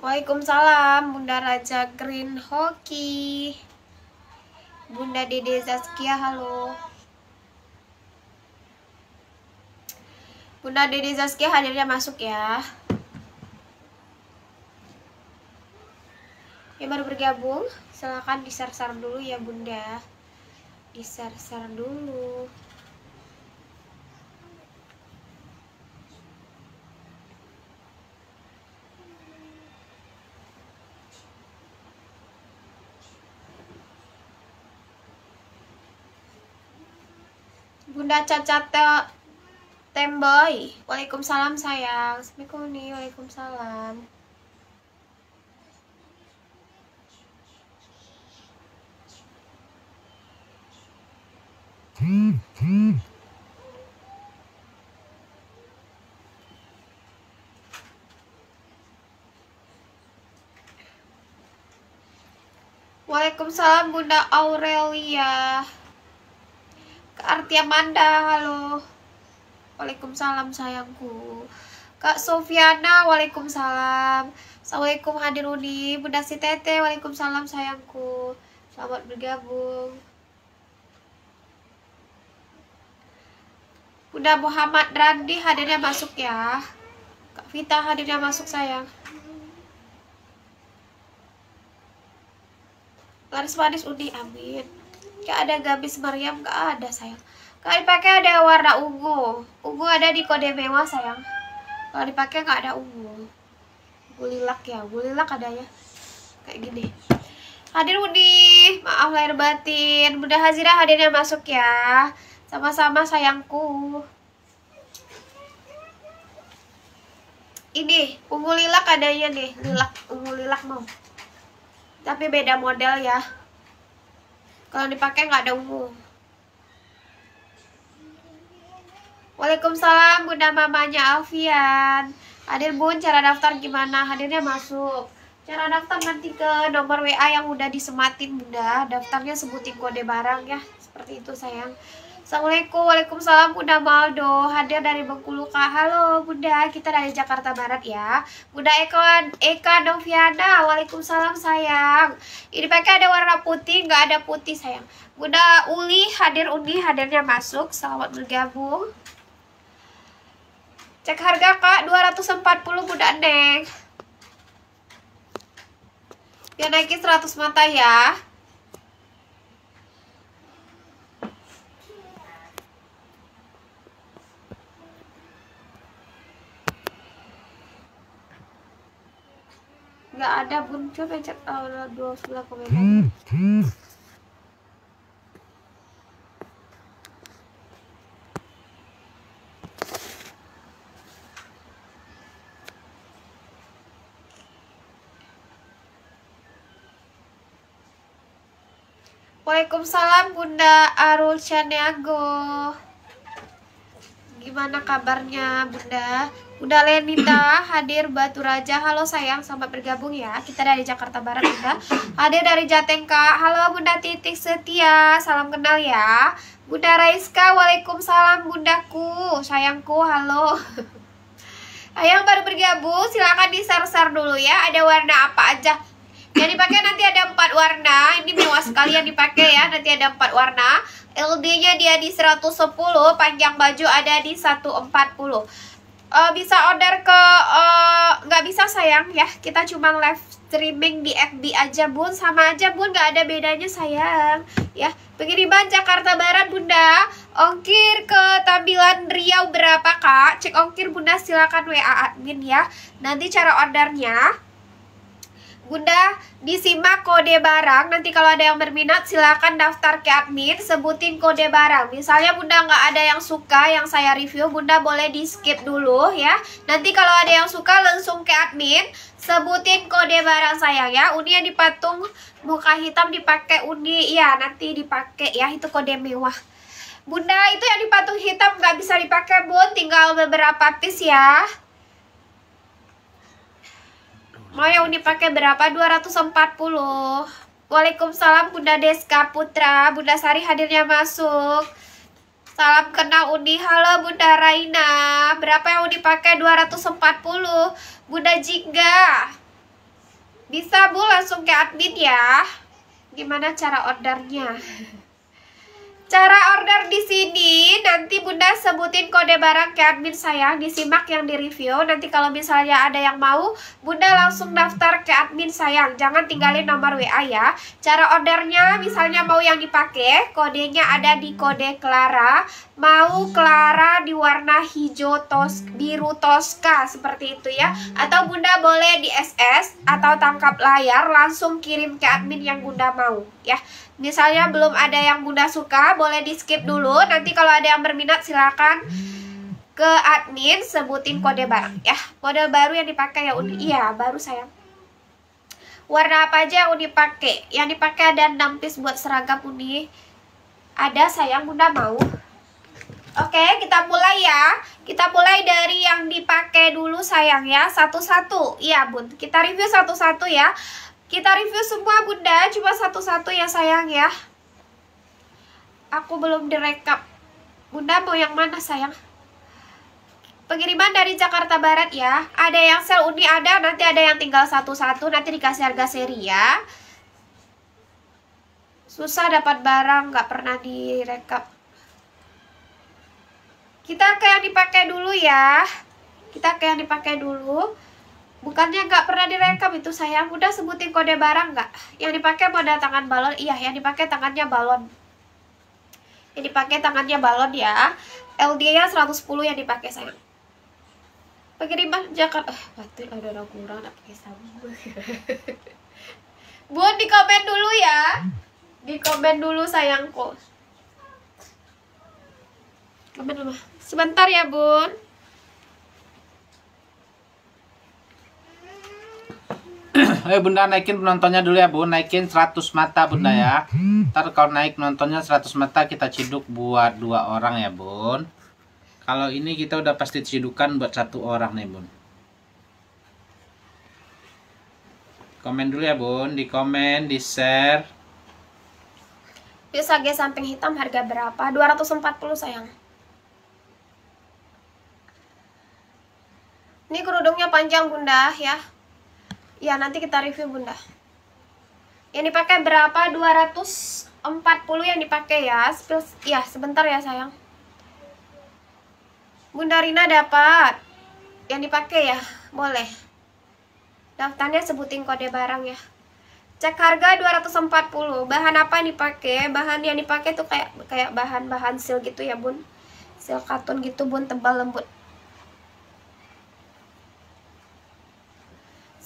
Waalaikumsalam Bunda Raja Green Hoki Bunda Dede Zaskia halo Bunda Dede Zaskia hadirnya masuk ya Yang baru bergabung silahkan share dulu ya Bunda share dulu Bunda Caca te Temboy. Waalaikumsalam sayang. Assalamualaikum nih. Waalaikumsalam. Waalaikumsalam Bunda Aurelia. Artia Manda, halo. Waalaikumsalam sayangku. Kak Sofiana, waalaikumsalam. Assalamualaikum hadiruni. Bunda si Tete, waalaikumsalam sayangku. Selamat bergabung. Bunda Muhammad Randi hadirnya masuk ya. Kak Vita hadirnya masuk sayang. Laris manis Uni, amin. Gak ada gabis meriam, gak ada sayang. Kalau dipakai ada warna ungu. Ungu ada di kode mewah sayang. Kalau dipakai nggak ada ungu. Ungu lilak ya, ungu lilak adanya. Kayak gini. Hadir Budi, maaf lahir batin. Bunda Hazira hadirnya masuk ya. Sama-sama sayangku. Ini ungu lilak adanya nih, lilak ungu lilak mau. Tapi beda model ya. Kalau dipakai nggak ada ungu. Waalaikumsalam Bunda mamanya Alfian. Hadir Bun, cara daftar gimana? Hadirnya masuk. Cara daftar nanti ke nomor WA yang udah disematin Bunda. Daftarnya sebutin kode barang ya. Seperti itu sayang. Assalamualaikum, Waalaikumsalam Bunda Baldo Hadir dari Bengkulu kak. Halo Bunda, kita dari Jakarta Barat ya Bunda Eka, Eka Noviana Waalaikumsalam sayang Ini pakai ada warna putih, gak ada putih sayang Bunda Uli, hadir Uli, hadirnya masuk Selamat bergabung Cek harga kak, 240 Bunda Neng Biar ya, naikin 100 mata ya gak ada bun coba cek Allah eh, dua sulah komen hmm, hmm. Waalaikumsalam Bunda Arul Chaniago Gimana kabarnya Bunda? Udah Lenita hadir Batu Raja. Halo sayang, sampai bergabung ya. Kita dari Jakarta Barat Bunda. Hadir dari Jatengka. Halo Bunda Titik Setia. Salam kenal ya. Bunda Raiska, Waalaikumsalam Bundaku. Sayangku, halo. Yang baru bergabung, silakan di share dulu ya. Ada warna apa aja? Yang dipakai nanti ada empat warna. Ini mewah sekali yang dipakai ya. Nanti ada empat warna. LD-nya dia di 110, panjang baju ada di 140 uh, bisa order ke eh, nggak uh, bisa sayang ya kita cuma live streaming di FB aja bun sama aja bun nggak ada bedanya sayang ya pengiriman Jakarta Barat bunda ongkir ke tampilan Riau berapa kak cek ongkir bunda silakan WA admin ya nanti cara ordernya Bunda disimak kode barang nanti kalau ada yang berminat silahkan daftar ke admin sebutin kode barang misalnya Bunda nggak ada yang suka yang saya review Bunda boleh di skip dulu ya nanti kalau ada yang suka langsung ke admin sebutin kode barang saya ya uni yang dipatung muka hitam dipakai uni ya nanti dipakai ya itu kode mewah Bunda itu yang dipatung hitam nggak bisa dipakai bun tinggal beberapa piece ya Mau yang dipakai berapa? 240. Waalaikumsalam Bunda Deska Putra. Bunda Sari hadirnya masuk. Salam kenal Uni. Halo Bunda Raina. Berapa yang dipakai? 240. Bunda Jingga. Bisa Bu langsung ke admin ya. Gimana cara ordernya? Cara order di sini nanti Bunda sebutin kode barang ke admin saya, disimak yang di review. Nanti kalau misalnya ada yang mau, Bunda langsung daftar ke admin saya. Jangan tinggalin nomor WA ya. Cara ordernya misalnya mau yang dipakai, kodenya ada di kode Clara. Mau Clara di warna hijau tos biru toska seperti itu ya. Atau Bunda boleh di SS atau tangkap layar langsung kirim ke admin yang Bunda mau ya misalnya belum ada yang bunda suka boleh di skip dulu nanti kalau ada yang berminat silakan ke admin sebutin kode barang ya kode baru yang dipakai ya Uni iya baru sayang warna apa aja yang Uni pakai yang dipakai ada 6 piece buat seragam Uni ada sayang bunda mau oke kita mulai ya kita mulai dari yang dipakai dulu sayang ya satu-satu iya bun kita review satu-satu ya kita review semua bunda, cuma satu-satu ya sayang ya. Aku belum direkap. Bunda mau yang mana sayang? Pengiriman dari Jakarta Barat ya. Ada yang sel uni ada, nanti ada yang tinggal satu-satu, nanti dikasih harga seri ya. Susah dapat barang, gak pernah direkap. Kita ke yang dipakai dulu ya. Kita ke yang dipakai dulu. Bukannya nggak pernah direkam itu sayang. Udah sebutin kode barang nggak? Yang dipakai pada tangan balon. Iya, yang dipakai tangannya balon. Yang dipakai tangannya balon ya. LDA 110 yang dipakai sayang. Pengiriman Jakarta. Eh, batu ada orang kurang nak pakai sambal. Bun, di komen dulu ya. Di komen dulu sayangku. Komen dulu. Sebentar ya, Bun. Ayo bunda naikin penontonnya dulu ya bu Naikin 100 mata bunda ya Ntar kalau naik penontonnya 100 mata Kita ciduk buat dua orang ya bun Kalau ini kita udah pasti cidukan Buat satu orang nih bun Komen dulu ya bun Di komen, di share Pisage samping hitam harga berapa? 240 sayang Ini kerudungnya panjang bunda ya Ya, nanti kita review, Bunda. Yang dipakai berapa? 240 yang dipakai ya. Spill, ya, sebentar ya, sayang. Bunda Rina dapat. Yang dipakai ya, boleh. Daftarnya sebutin kode barang ya. Cek harga 240. Bahan apa yang dipakai? Bahan yang dipakai tuh kayak kayak bahan-bahan seal gitu ya, Bun. Seal katun gitu, Bun, tebal lembut.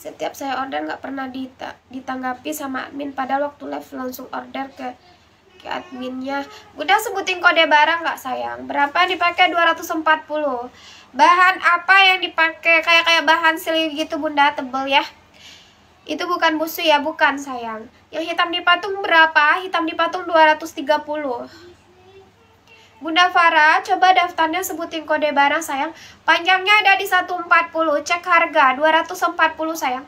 Setiap saya order nggak pernah dita ditanggapi sama admin. Pada waktu live langsung order ke ke adminnya. Udah sebutin kode barang nggak sayang? Berapa yang dipakai? 240. Bahan apa yang dipakai? Kayak kayak bahan silik gitu bunda tebel ya. Itu bukan busu ya, bukan sayang. Yang hitam di patung berapa? Hitam di patung 230. Bunda Farah, coba daftarnya sebutin kode barang sayang. Panjangnya ada di 140, cek harga 240 sayang.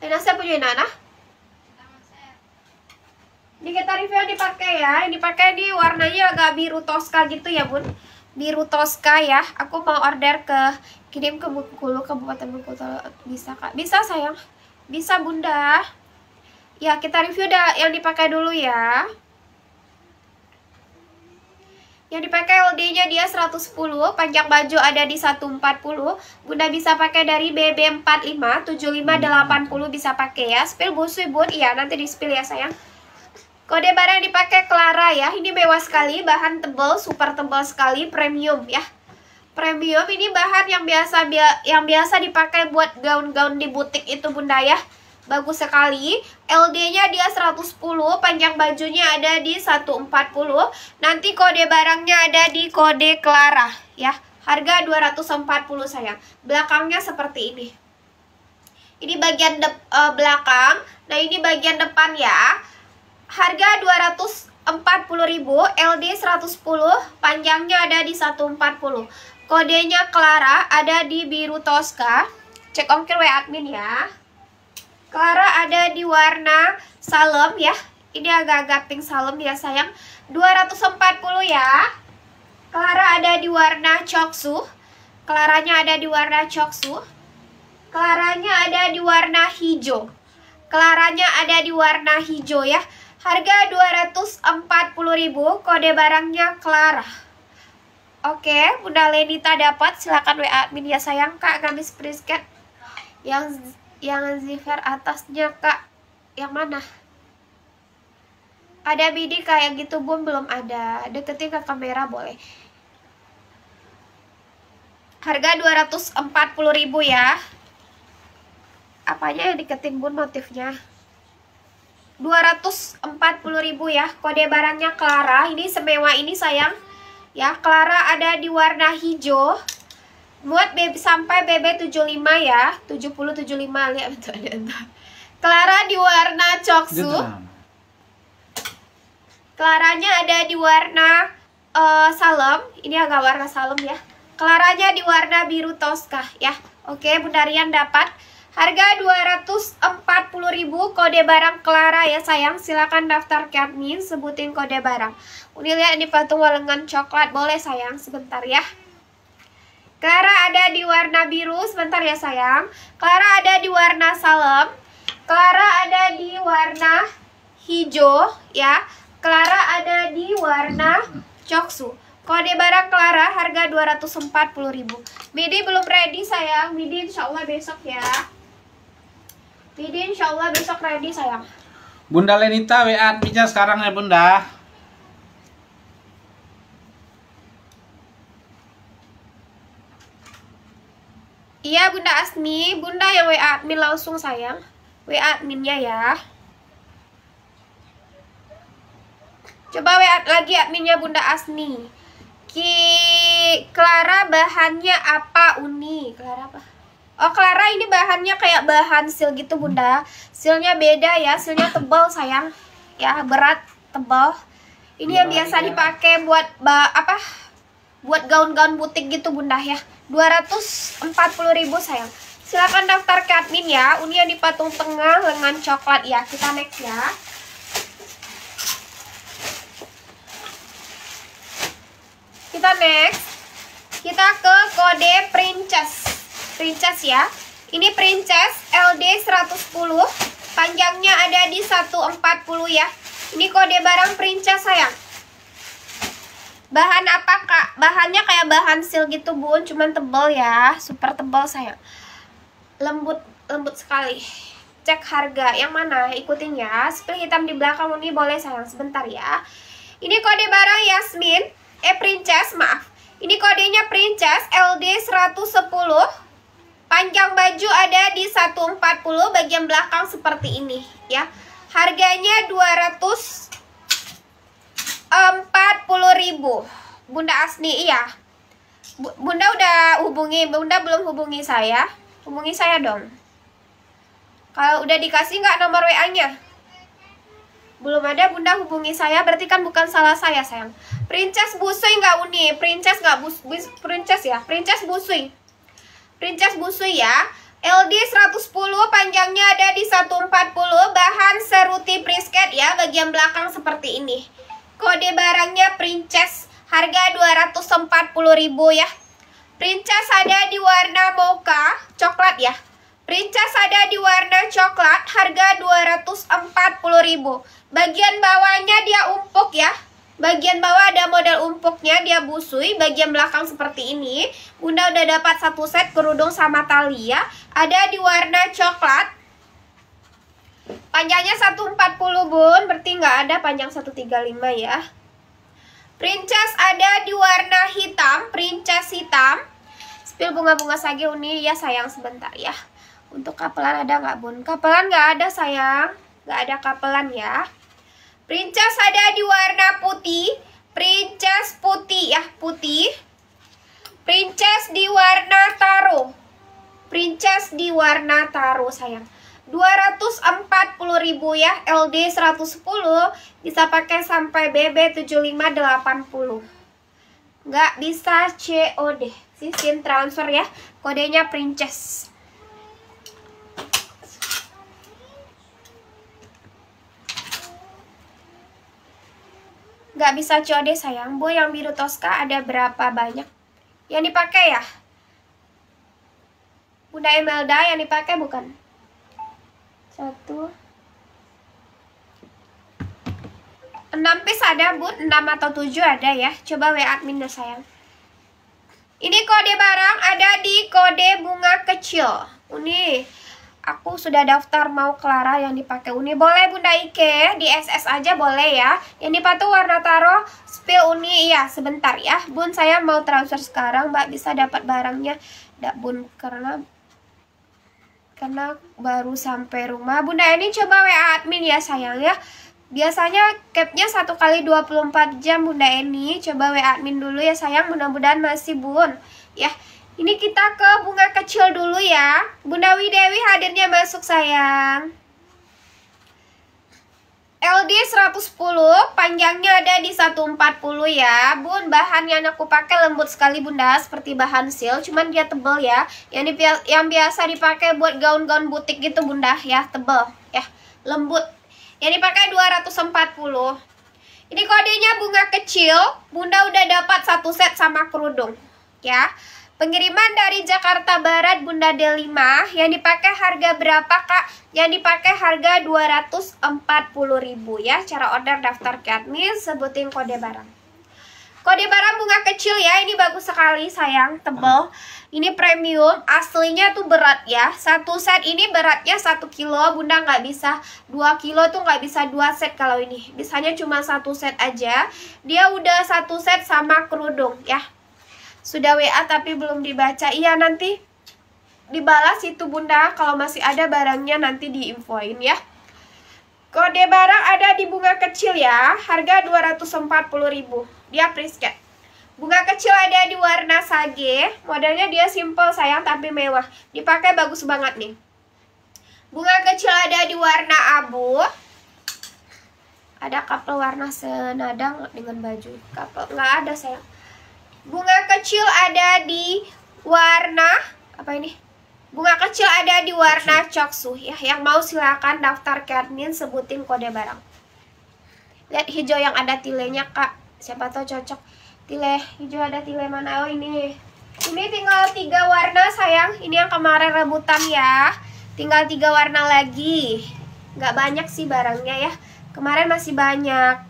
Ini saya punya Nana. Nah. Ini kita review yang dipakai ya. Ini pakai di warnanya agak biru toska gitu ya, Bun. Biru toska ya. Aku mau order ke kirim ke ke Kabupaten Bengkulu bisa Kak. Bisa sayang. Bisa Bunda. Ya, kita review yang dipakai dulu ya. Yang dipakai LD-nya dia 110, panjang baju ada di 140. Bunda bisa pakai dari BB45, 7580 bisa pakai ya. Spill busui bun, iya nanti di spill ya sayang. Kode barang yang dipakai Clara ya, ini mewah sekali, bahan tebal, super tebal sekali, premium ya. Premium ini bahan yang biasa yang biasa dipakai buat gaun-gaun di butik itu Bunda ya. Bagus sekali. LD-nya dia 110, panjang bajunya ada di 140. Nanti kode barangnya ada di kode Clara ya. Harga 240 sayang. Belakangnya seperti ini. Ini bagian de uh, eh, belakang. Nah, ini bagian depan ya. Harga 200 ribu LD 110, panjangnya ada di 140. Kodenya Clara ada di biru Tosca. Cek ongkir WA admin ya. Clara ada di warna salem ya. Ini agak-agak pink salem ya sayang. 240 ya. Clara ada di warna coksu. Claranya ada di warna coksu. Claranya ada di warna hijau. Claranya ada di warna hijau ya. Harga 240.000, kode barangnya Clara. Oke, Bunda Lenita dapat, silakan WA admin ya sayang Kak gamis brisket yang yang zifer atasnya kak yang mana ada bidi kayak gitu bun belum ada deketin ke kamera boleh harga 240.000 ya apanya yang deketin bun motifnya 240.000 ya kode barangnya Clara ini semewa ini sayang ya Clara ada di warna hijau buat BB sampai BB 75 ya 70 75 lihat betul ada Clara di warna coksu Claranya ada di warna uh, salem ini agak warna salem ya Claranya di warna biru toska ya Oke Bunda Rian dapat Harga 240.000 kode barang Clara ya sayang. Silakan daftar ke admin sebutin kode barang. Ini lihat ini patung walengan coklat boleh sayang sebentar ya. Clara ada di warna biru, sebentar ya sayang. Clara ada di warna salem. Clara ada di warna hijau ya. Clara ada di warna coksu. Kode barang Clara harga 240.000. Midi belum ready sayang. Midi insyaallah besok ya. Midi insyaallah besok ready sayang. Bunda Lenita WA adminnya sekarang ya Bunda. Iya Bunda Asmi, Bunda yang WA admin langsung sayang. WA adminnya ya. Coba WA lagi adminnya Bunda Asmi. Ki Clara bahannya apa Uni? Clara apa? Oh Clara ini bahannya kayak bahan sil gitu Bunda. silnya beda ya, silnya tebal sayang. Ya berat tebal. Ini Bunda yang iya, biasa iya. dipakai buat ba apa? Buat gaun-gaun butik gitu Bunda ya. 240.000 sayang. Silahkan daftar ke admin ya. Unian di patung tengah lengan coklat ya. Kita next ya. Kita next. Kita ke kode princess. Princess ya. Ini princess LD 110. Panjangnya ada di 140 ya. Ini kode barang princess sayang. Bahan apa kak? Bahannya kayak bahan sil gitu bun, cuman tebel ya, super tebel sayang. Lembut, lembut sekali. Cek harga, yang mana? Ikutin ya. Spill hitam di belakang ini boleh sayang, sebentar ya. Ini kode barang Yasmin, eh Princess, maaf. Ini kodenya Princess LD110. Panjang baju ada di 140 bagian belakang seperti ini ya. Harganya 200 ribu Bunda Asni iya Bunda udah hubungi Bunda belum hubungi saya hubungi saya dong kalau udah dikasih nggak nomor WA nya belum ada Bunda hubungi saya berarti kan bukan salah saya sayang Princess Busui nggak uni Princess nggak bus, bus Princess ya Princess Busui Princess Busui ya LD 110 panjangnya ada di 140 bahan seruti brisket ya bagian belakang seperti ini Kode barangnya Princess. Harga 240.000 ya. Princess ada di warna mocha, coklat ya. Princess ada di warna coklat, harga 240.000. Bagian bawahnya dia umpuk ya. Bagian bawah ada model umpuknya, dia busui. Bagian belakang seperti ini. Bunda udah dapat satu set kerudung sama tali ya. Ada di warna coklat, Panjangnya 140 bun, berarti nggak ada panjang 135 ya. Princess ada di warna hitam, princess hitam. Spill bunga-bunga sage uni ya sayang sebentar ya. Untuk kapelan ada nggak bun? Kapelan nggak ada sayang, nggak ada kapelan ya. Princess ada di warna putih, princess putih ya putih. Princess di warna taro, princess di warna taro sayang. 240.000 ya LD 110 bisa pakai sampai BB 7580 nggak bisa COD sistem transfer ya kodenya princess nggak bisa COD sayang bu yang biru Tosca ada berapa banyak yang dipakai ya Bunda Melda yang dipakai bukan satu enam piece ada bun enam atau tujuh ada ya coba wa admin deh sayang ini kode barang ada di kode bunga kecil Uni aku sudah daftar mau Clara yang dipakai Uni. Boleh Bunda Ike, di SS aja boleh ya. Yang dipatu warna taro, spill Uni. ya sebentar ya. Bun, saya mau transfer sekarang. Mbak bisa dapat barangnya. Nggak, Bun, karena karena baru sampai rumah. Bunda ini coba WA admin ya sayang ya. Biasanya capnya satu kali 24 jam Bunda ini Coba WA admin dulu ya sayang. Mudah-mudahan masih bun. Ya, ini kita ke bunga kecil dulu ya. Bunda Widewi hadirnya masuk sayang. LD 110, panjangnya ada di 140 ya. Bun, bahan yang aku pakai lembut sekali Bunda, seperti bahan seal, cuman dia tebel ya. Yang yang biasa dipakai buat gaun-gaun butik gitu Bunda ya, tebel ya, lembut. Yang dipakai 240. Ini kodenya bunga kecil. Bunda udah dapat satu set sama kerudung ya. Pengiriman dari Jakarta Barat Bunda Delima yang dipakai harga berapa Kak? Yang dipakai harga 240.000 ya. Cara order daftar ke admin sebutin kode barang. Kode barang bunga kecil ya. Ini bagus sekali sayang, tebel. Ini premium, aslinya tuh berat ya. Satu set ini beratnya 1 kilo. Bunda nggak bisa 2 kilo tuh nggak bisa 2 set kalau ini. Bisanya cuma satu set aja. Dia udah satu set sama kerudung ya. Sudah WA tapi belum dibaca. Iya nanti dibalas itu Bunda. Kalau masih ada barangnya nanti diinfoin ya. Kode barang ada di bunga kecil ya. Harga ribu. Dia prisket. Bunga kecil ada di warna sage. Modelnya dia simple sayang tapi mewah. Dipakai bagus banget nih. Bunga kecil ada di warna abu. Ada couple warna senadang dengan baju. Couple nggak ada sayang bunga kecil ada di warna apa ini? Bunga kecil ada di warna coksu ya. Yang mau silakan daftar Kernin sebutin kode barang. Lihat hijau yang ada tilenya kak. Siapa tahu cocok. Tile hijau ada tile mana? Oh ini. Ini tinggal tiga warna sayang. Ini yang kemarin rebutan ya. Tinggal tiga warna lagi. Gak banyak sih barangnya ya. Kemarin masih banyak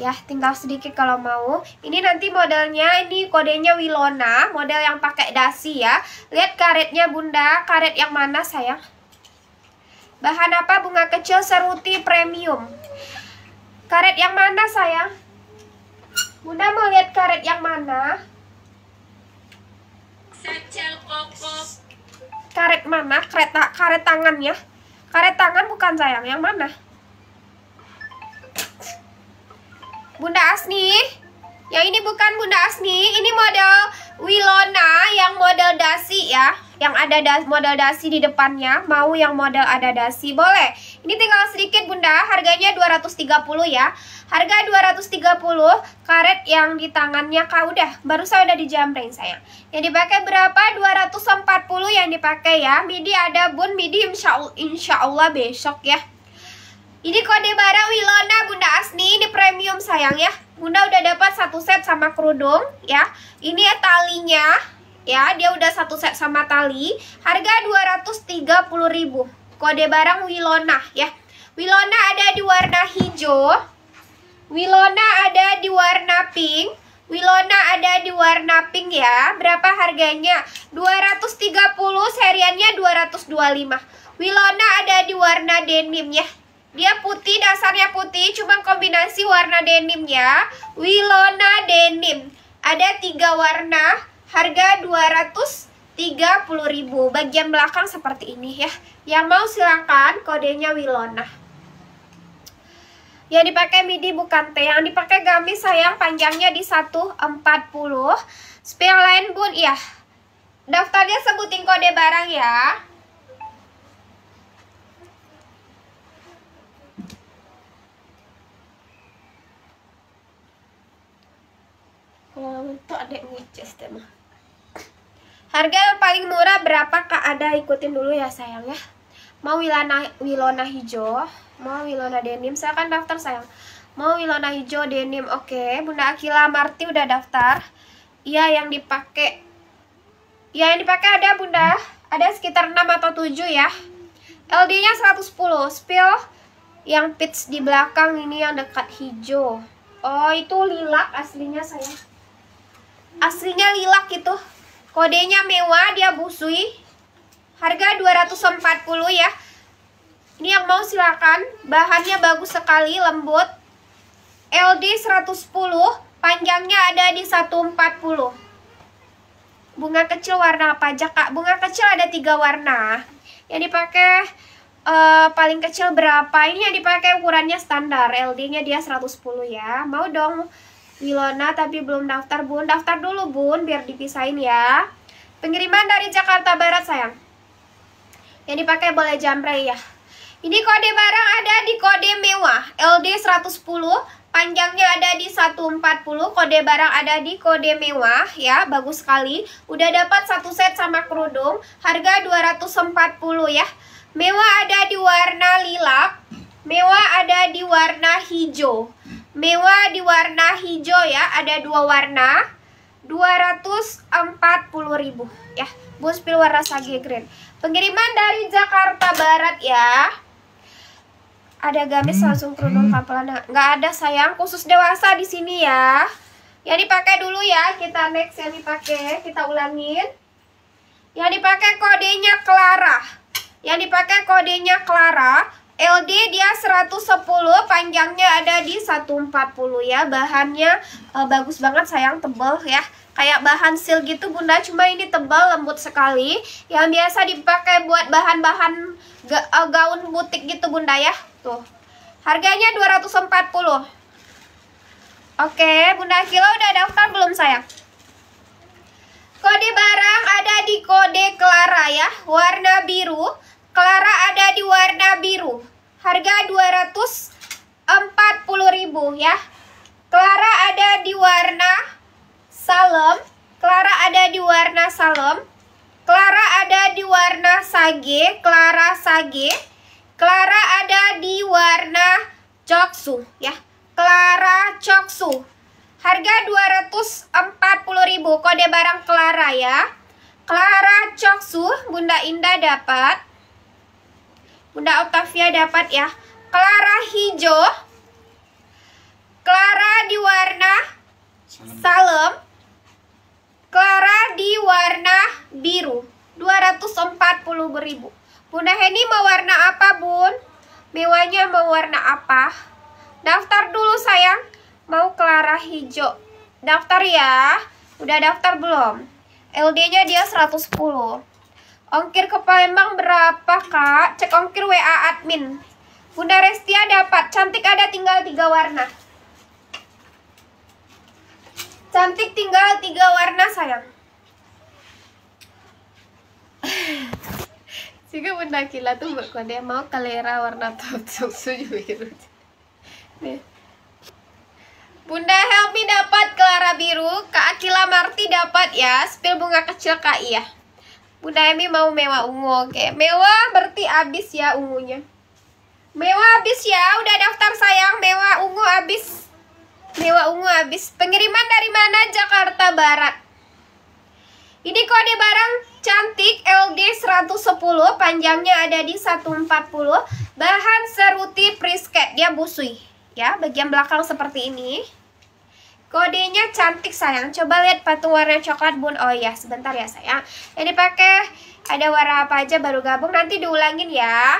ya tinggal sedikit kalau mau ini nanti modelnya ini kodenya Wilona model yang pakai dasi ya lihat karetnya bunda karet yang mana sayang bahan apa bunga kecil seruti premium karet yang mana sayang bunda mau lihat karet yang mana karet mana kereta karet tangan ya karet tangan bukan sayang yang mana Bunda Asni. Ya ini bukan Bunda Asni, ini model Wilona yang model dasi ya. Yang ada das model dasi di depannya, mau yang model ada dasi boleh. Ini tinggal sedikit Bunda, harganya 230 ya. Harga 230, karet yang di tangannya kau udah, baru saya udah dijamreng sayang. Yang dipakai berapa? 240 yang dipakai ya. Midi ada Bun, midi insya, insya Allah besok ya. Ini kode barang Wilona Bunda Asni, ini premium sayang ya. Bunda udah dapat satu set sama kerudung ya. Ini ya talinya ya, dia udah satu set sama tali. Harga 230.000. Kode barang Wilona ya. Wilona ada di warna hijau. Wilona ada di warna pink. Wilona ada di warna pink ya. Berapa harganya? 230, seriannya 225. Wilona ada di warna denim ya dia putih, dasarnya putih, cuman kombinasi warna denim ya. Wilona denim. Ada tiga warna, harga ribu Bagian belakang seperti ini ya. Yang mau silakan kodenya Wilona. Yang dipakai midi bukan T, yang dipakai gamis sayang panjangnya di 140. Spill line pun ya. Daftarnya sebutin kode barang ya. untuk adek ngucis teh Harga yang paling murah berapa Kak Ada? Ikutin dulu ya sayang ya. Mau Wilana Wilona hijau, mau Wilona denim. Saya akan daftar sayang. Mau Wilona hijau denim. Oke, okay. Bunda Akila Marti udah daftar. Iya yang dipakai. Iya yang dipakai ada Bunda. Ada sekitar 6 atau 7 ya. LD-nya 110. Spill yang pits di belakang ini yang dekat hijau. Oh, itu lilak aslinya sayang aslinya lilak gitu kodenya mewah dia busui harga 240 ya ini yang mau silakan bahannya bagus sekali lembut LD 110 panjangnya ada di 140 bunga kecil warna apa aja kak bunga kecil ada tiga warna yang dipakai uh, paling kecil berapa ini yang dipakai ukurannya standar LD nya dia 110 ya mau dong Wilona tapi belum daftar bun Daftar dulu bun biar dipisahin ya Pengiriman dari Jakarta Barat sayang Yang dipakai boleh jamre ya Ini kode barang ada di kode mewah LD 110 Panjangnya ada di 140 Kode barang ada di kode mewah ya Bagus sekali Udah dapat satu set sama kerudung Harga 240 ya Mewah ada di warna lilak Mewah ada di warna hijau Mewah di warna hijau ya, ada dua warna. 240.000 ya. Buspil warna sage green. Pengiriman dari Jakarta Barat ya. Ada gamis hmm, langsung kerudung hmm. kapelan. Enggak nah, ada sayang, khusus dewasa di sini ya. Yang dipakai dulu ya, kita next yang dipakai, kita ulangin. Yang dipakai kodenya Clara. Yang dipakai kodenya Clara LD dia 110 panjangnya ada di 140 ya bahannya e, bagus banget sayang tebal ya kayak bahan seal gitu bunda cuma ini tebal lembut sekali yang biasa dipakai buat bahan-bahan ga, eh, gaun butik gitu bunda ya tuh harganya 240 oke bunda Kilo udah daftar belum sayang kode barang ada di kode Clara ya warna biru Clara ada di warna biru harga 240.000 ya. Clara ada di warna salem, Clara ada di warna salem, Clara ada di warna sage, Clara sage, Clara ada di warna coksu ya. Clara coksu. Harga 240.000 kode barang Clara ya. Clara Coksu Bunda Indah dapat Bunda Octavia dapat ya. Clara hijau. Clara di warna salem. Clara di warna biru. 240 ribu. Bunda Heni mau warna apa, Bun? Mewanya mau warna apa? Daftar dulu, sayang. Mau Clara hijau. Daftar ya. Udah daftar belum? LD-nya dia 110. Ongkir ke Palembang berapa kak? Cek ongkir WA admin. Bunda Restia dapat. Cantik ada tinggal tiga warna. Cantik tinggal tiga warna sayang. Jika Bunda Kila tuh berkode mau kalera warna top susu biru. Bunda Helmi dapat Clara biru, Kak Akila Marti dapat ya, spil bunga kecil Kak Iya. Bunda Emi mau mewah ungu, oke. Mewah berarti abis ya ungunya. Mewah abis ya, udah daftar sayang. Mewah ungu abis, Mewah ungu abis. Pengiriman dari mana? Jakarta Barat. Ini kode barang cantik LD 110, panjangnya ada di 140. Bahan seruti prisket, dia busui. Ya, bagian belakang seperti ini. Kodenya cantik sayang. Coba lihat patung warna coklat bun. Oh iya, sebentar ya sayang. Ini pakai ada warna apa aja baru gabung. Nanti diulangin ya.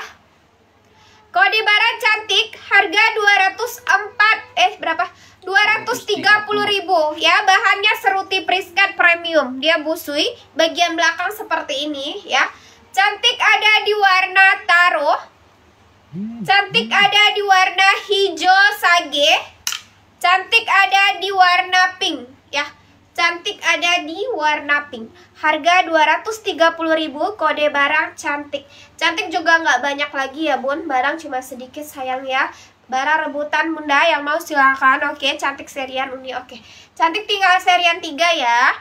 Kode barang cantik. Harga 204 eh berapa? 230.000 ya. Bahannya seruti prisket premium. Dia busui bagian belakang seperti ini ya. Cantik ada di warna taro. Cantik ada di warna hijau sage. Cantik di warna pink ya. Cantik ada di warna pink. Harga 230.000 kode barang cantik. Cantik juga nggak banyak lagi ya bun. Barang cuma sedikit sayang ya. barang rebutan bunda yang mau silakan Oke cantik serian uni oke. Cantik tinggal serian 3 ya.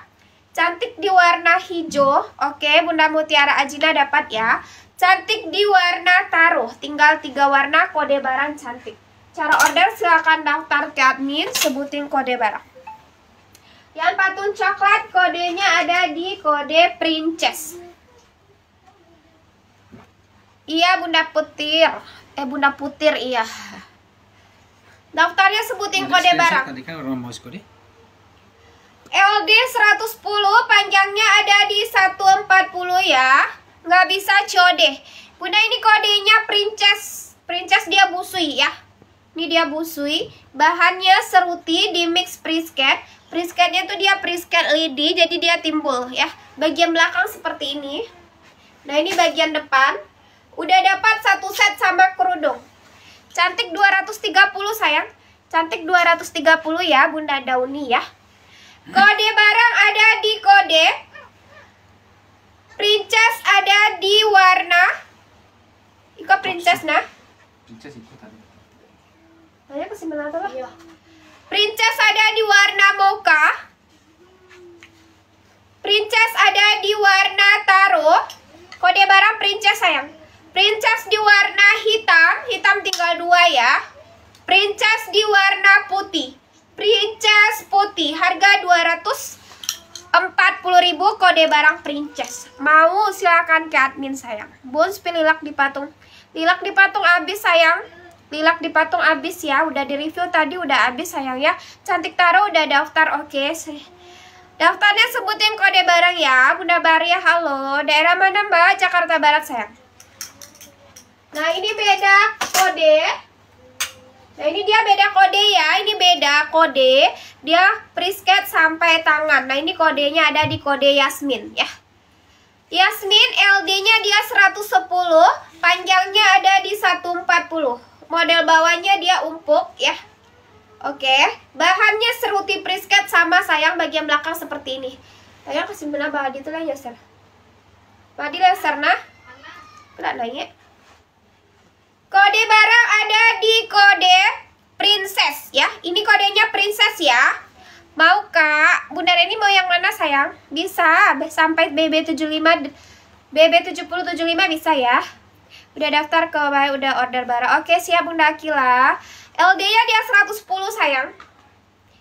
Cantik di warna hijau. Oke bunda mutiara ajina dapat ya. Cantik di warna taruh. Tinggal tiga warna kode barang cantik. Cara order silahkan daftar ke admin, sebutin kode barang. Yang patung coklat kodenya ada di kode princess. Iya Bunda Putir, eh Bunda Putir iya. Daftarnya sebutin Mereka kode barang. Tadi kan LD 110 panjangnya ada di 140 ya. Nggak bisa COD. Bunda ini kodenya princess. Princess dia busui ya. Ini dia busui. Bahannya seruti di mix prisket prisketnya tuh dia prisket lidi, jadi dia timbul ya. Bagian belakang seperti ini. Nah ini bagian depan. Udah dapat satu set sama kerudung. Cantik 230 sayang. Cantik 230 ya Bunda Dauni ya. Kode barang ada di kode. Princess ada di warna. Iko princess nah. Princess Ayo ke Simonata lah. Iya. Princess ada di warna mocha. Princess ada di warna taro. Kode barang princess sayang. Princess di warna hitam, hitam tinggal dua ya. Princess di warna putih. Princess putih, harga 240.000 kode barang princess. Mau silakan ke admin sayang. Bun pilih lilak di patung. Lilak di patung habis sayang. Lilak di patung abis ya, udah di review tadi udah abis sayang ya. Cantik Taro udah daftar, oke. Okay. Daftarnya sebutin kode barang ya, Bunda Baria ya, halo. Daerah mana Mbak? Jakarta Barat sayang. Nah ini beda kode. Nah ini dia beda kode ya, ini beda kode. Dia prisket sampai tangan. Nah ini kodenya ada di kode Yasmin ya. Yasmin LD-nya dia 110, panjangnya ada di 140 model bawahnya dia umpuk ya Oke, okay. bahannya seruti prisket sama sayang bagian belakang seperti ini. Sayang kasih benar bahan itu lah ya, Sir. Madi lah, Sir, nah. Kena nanya. Kode barang ada di kode princess ya. Ini kodenya princess ya. Mau kak? Bunda ini mau yang mana sayang? Bisa, sampai BB75 BB7075 bisa ya. Udah daftar ke Bay, udah order barang Oke, siap Bunda Akila. LD-nya dia 110 sayang.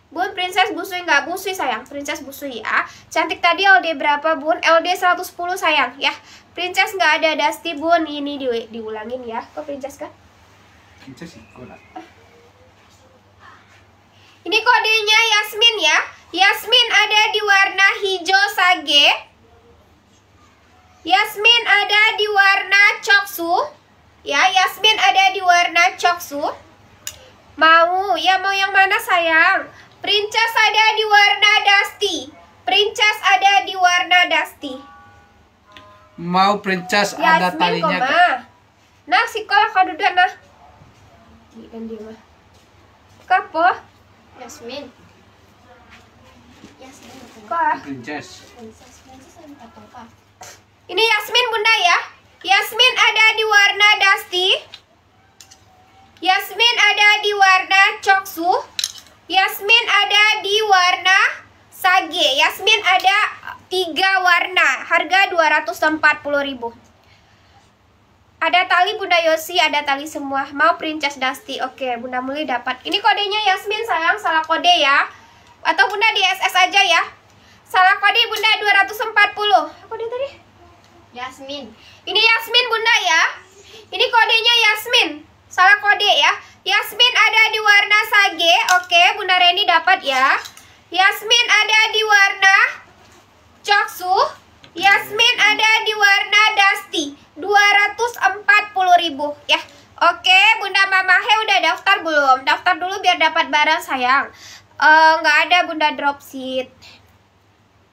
Bun, Princess Busui nggak busui sayang. Princess Busui ya. Cantik tadi LD berapa, Bun? LD 110 sayang ya. Princess nggak ada Dusty, Bun. Ini di diulangin ya. Kok Princess kan? Princess Ini kodenya Yasmin ya. Yasmin ada di warna hijau sage. Yasmin ada di warna coksu. Ya, Yasmin ada di warna coksu. Mau, ya mau yang mana sayang? Princess ada di warna dusty. Princess ada di warna dusty. Mau princess Yasmin, ada talinya. Koma. Nah, kalau kau duduk nah. Dan Kapo? Yasmin. Yasmin. Kok? Princess. Princess. Ini Yasmin bunda ya. Yasmin ada di warna dusty. Yasmin ada di warna coksu. Yasmin ada di warna sage. Yasmin ada tiga warna. Harga 240.000 ada tali Bunda Yosi, ada tali semua. Mau Princess Dusty. Oke, Bunda Muli dapat. Ini kodenya Yasmin sayang, salah kode ya. Atau Bunda di SS aja ya. Salah kode Bunda 240. Kode tadi? Yasmin. Ini Yasmin Bunda ya. Ini kodenya Yasmin. Salah kode ya. Yasmin ada di warna sage. Oke, Bunda Reni dapat ya. Yasmin ada di warna coksu. Yasmin ada di warna dusty. 240.000 ya. Oke, Bunda Mamahe udah daftar belum? Daftar dulu biar dapat barang sayang. Eh, nggak uh, ada Bunda dropship.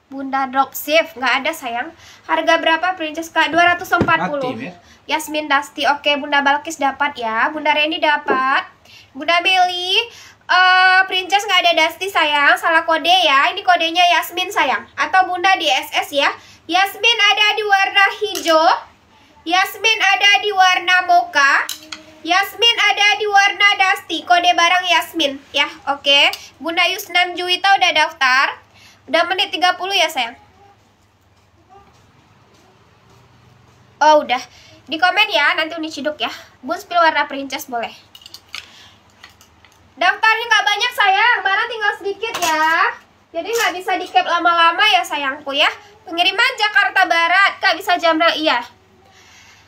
Bunda drop save, nggak ada sayang. Harga berapa Princess Kak? 240. Mati, ya? Yasmin Dasti. Oke, Bunda Balkis dapat ya. Bunda Reni dapat. Bunda Beli uh, Princess nggak ada Dasti sayang. Salah kode ya. Ini kodenya Yasmin sayang. Atau Bunda di SS ya. Yasmin ada di warna hijau. Yasmin ada di warna moka. Yasmin ada di warna Dasti. Kode barang Yasmin ya. Oke. Bunda Yusnan Juwita udah daftar. Udah menit 30 ya sayang Oh udah Di komen ya nanti Uni ciduk ya Bun spill warna princess boleh Daftarnya nggak banyak sayang Barang tinggal sedikit ya Jadi nggak bisa di cap lama-lama ya sayangku ya Pengiriman Jakarta Barat nggak bisa Jamrel iya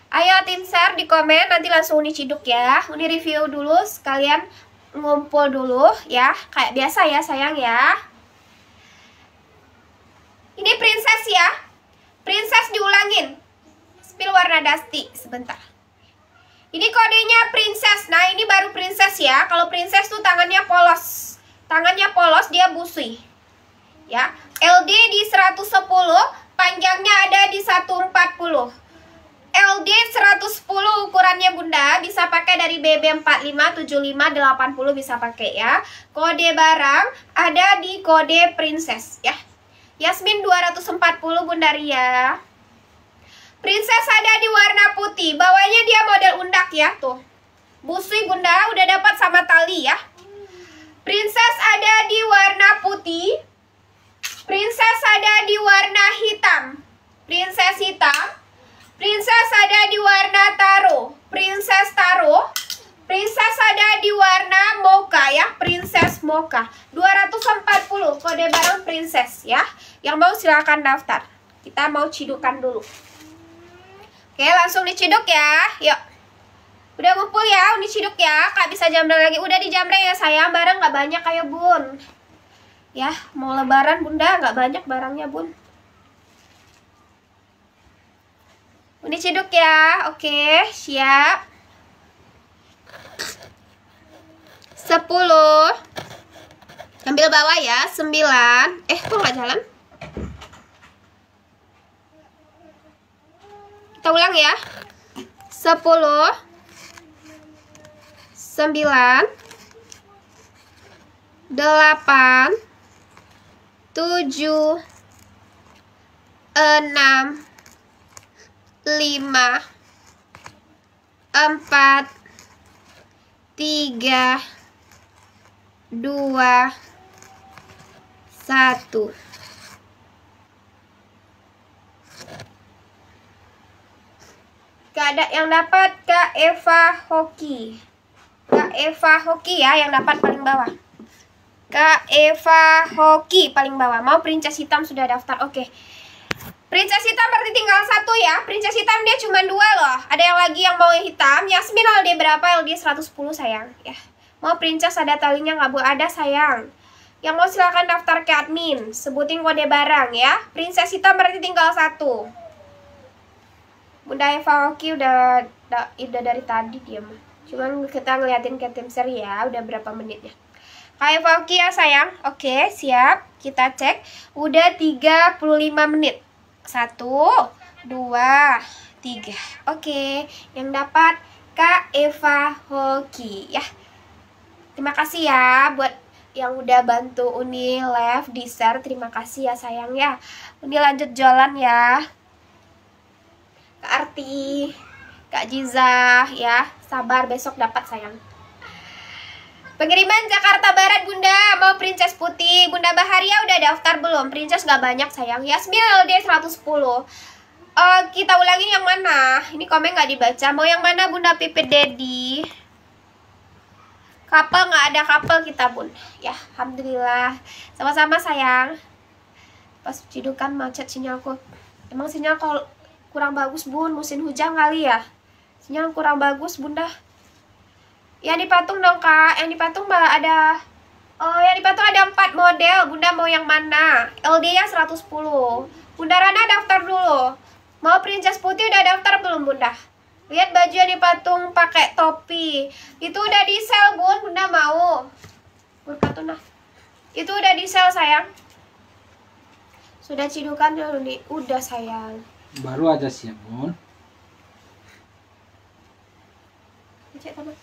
Ayo tim share di komen nanti langsung Uni ciduk ya Uni review dulu sekalian ngumpul dulu ya Kayak biasa ya sayang ya ini princess ya. Princess diulangin. Spill warna dusty sebentar. Ini kodenya princess. Nah, ini baru princess ya. Kalau princess tuh tangannya polos. Tangannya polos, dia busui. Ya. LD di 110, panjangnya ada di 140. LD 110 ukurannya bunda bisa pakai dari BB 45, 75, 80 bisa pakai ya. Kode barang ada di kode princess ya. Yasmin 240 Bunda Ria. Princess ada di warna putih. Bawahnya dia model undak ya, tuh. Busui Bunda udah dapat sama tali ya. Princess ada di warna putih. Princess ada di warna hitam. Princess hitam. Princess ada di warna taro. Princess taro. Princess ada di warna mocha ya, Princess Mocha. 240 kode barang Princess ya. Yang mau silahkan daftar. Kita mau cidukan dulu. Oke, langsung diciduk ya. Yuk. Udah ngumpul ya, udah ciduk ya. Kak bisa jamre lagi. Udah di jamre ya sayang, barang nggak banyak kayak bun. Ya, mau lebaran bunda, nggak banyak barangnya bun. Ini ciduk ya, oke, siap. sepuluh ambil bawah ya sembilan eh kok nggak jalan kita ulang ya sepuluh sembilan delapan tujuh enam lima empat tiga dua, satu. Kak ada yang dapat Kak Eva Hoki. Kak Eva Hoki ya yang dapat paling bawah. Kak Eva Hoki paling bawah. Mau princess hitam sudah daftar. Oke. Okay. Princess hitam berarti tinggal satu ya. Princess hitam dia cuma dua loh. Ada yang lagi yang mau yang hitam. Yasmin LD berapa? LD 110 sayang. Ya. Mau princess ada talinya nggak bu? Ada sayang. Yang mau silahkan daftar ke admin. Sebutin kode barang ya. Princess hitam berarti tinggal satu. Bunda Eva Oki udah, da, udah dari tadi dia mah. Cuman kita ngeliatin ke tim seri ya. Udah berapa menitnya. Kak Eva Oki ya sayang. Oke siap. Kita cek. Udah 35 menit. Satu. Dua. Tiga. Oke. Yang dapat Kak Eva Hoki ya. Terima kasih ya buat yang udah bantu Uni live di share. Terima kasih ya sayang ya. Uni lanjut jalan ya. Kak Arti, Kak Jiza ya. Sabar besok dapat sayang. Pengiriman Jakarta Barat Bunda mau Princess Putih Bunda Baharia udah daftar belum? Princess gak banyak sayang Yasmin dia 110 uh, Kita ulangi yang mana? Ini komen gak dibaca Mau yang mana Bunda Pipit Daddy? Couple nggak ada couple kita bun. Ya, alhamdulillah. Sama-sama sayang. Pas kan macet sinyalku. Emang sinyal kalau kurang bagus bun, musim hujan kali ya. Sinyal kurang bagus bunda. Yang dipatung dong kak, yang dipatung malah ada Oh, yang dipatung ada empat model. Bunda mau yang mana? nya 110. Bunda Rana daftar dulu. Mau princess putih udah daftar belum, Bunda? Lihat baju yang dipatung pakai topi. Itu udah di sel, Bun. Bunda mau. Bun Itu udah di sel, sayang. Sudah cidukan dulu nih. Udah, sayang. Baru aja siap, ya, Bun. Cek tanah.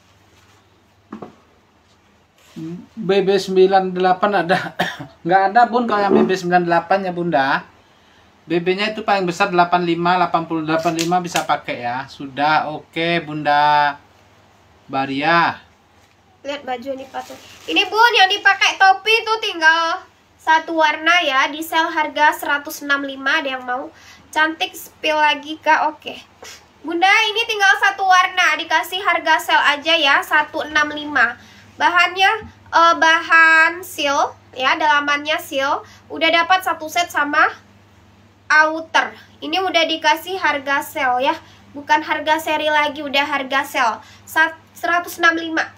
BB98 ada. Nggak ada, Bun, kalau yang BB98 ya, Bunda. BB-nya itu paling besar 85, 80, 85 bisa pakai ya. Sudah, oke okay, Bunda Baria. Lihat baju ini dipakai. Ini Bun, yang dipakai topi itu tinggal satu warna ya. Di sel harga 165, ada yang mau. Cantik, spill lagi Kak, oke. Okay. Bunda, ini tinggal satu warna, dikasih harga sel aja ya, 165. Bahannya, eh, bahan seal, ya, dalamannya seal. Udah dapat satu set sama outer. Ini udah dikasih harga sel ya, bukan harga seri lagi, udah harga sale. 165.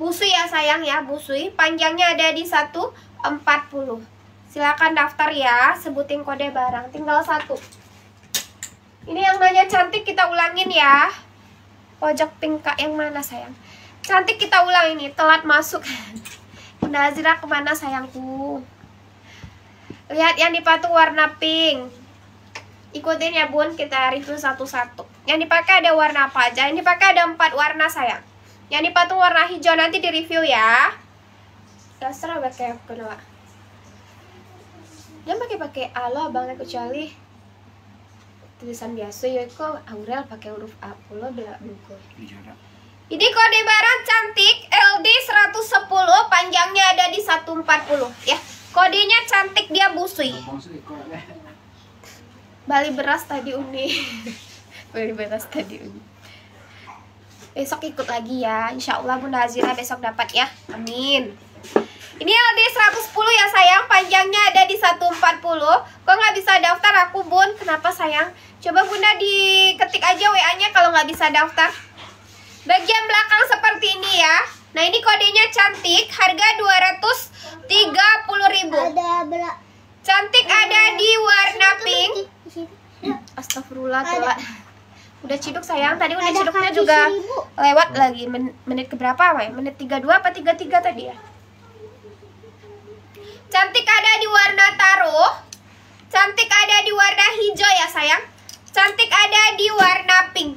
Busui ya sayang ya, busui. Panjangnya ada di 140. silahkan daftar ya, sebutin kode barang. Tinggal satu. Ini yang nanya cantik kita ulangin ya. Pojok pink yang mana sayang? Cantik kita ulang ini, telat masuk. Nazira kemana sayangku? Lihat yang dipatung warna pink. Ikutin ya bun, kita review satu-satu. Yang dipakai ada warna apa aja? Yang dipakai ada empat warna sayang. Yang dipatung warna hijau nanti di review ya. Terserah pakai aku kenapa? Dia pakai pakai alo banget kecuali tulisan biasa ya kok Aurel pakai huruf A pula bila buku. Iya, Ini kode barang cantik LD 110 panjangnya ada di 140 ya. Kodenya cantik dia busui. Bali beras tadi Uni. Bali beras tadi Uni. Besok ikut lagi ya. Insya Allah Bunda Azira besok dapat ya. Amin. Ini LD 110 ya sayang, panjangnya ada di 140. Kok nggak bisa daftar aku bun? Kenapa sayang? Coba bunda diketik aja WA-nya kalau nggak bisa daftar. Bagian belakang seperti ini ya. Nah ini kodenya cantik, harga 200 30.000. Ada Cantik ada di warna pink. Astagfirullah telat. Udah ciduk sayang, tadi udah ciduknya juga lewat lagi Men menit keberapa berapa, ya? Menit 32 apa 33 tadi ya? Cantik ada di warna taruh. Cantik ada di warna hijau ya, sayang. Cantik ada di warna pink.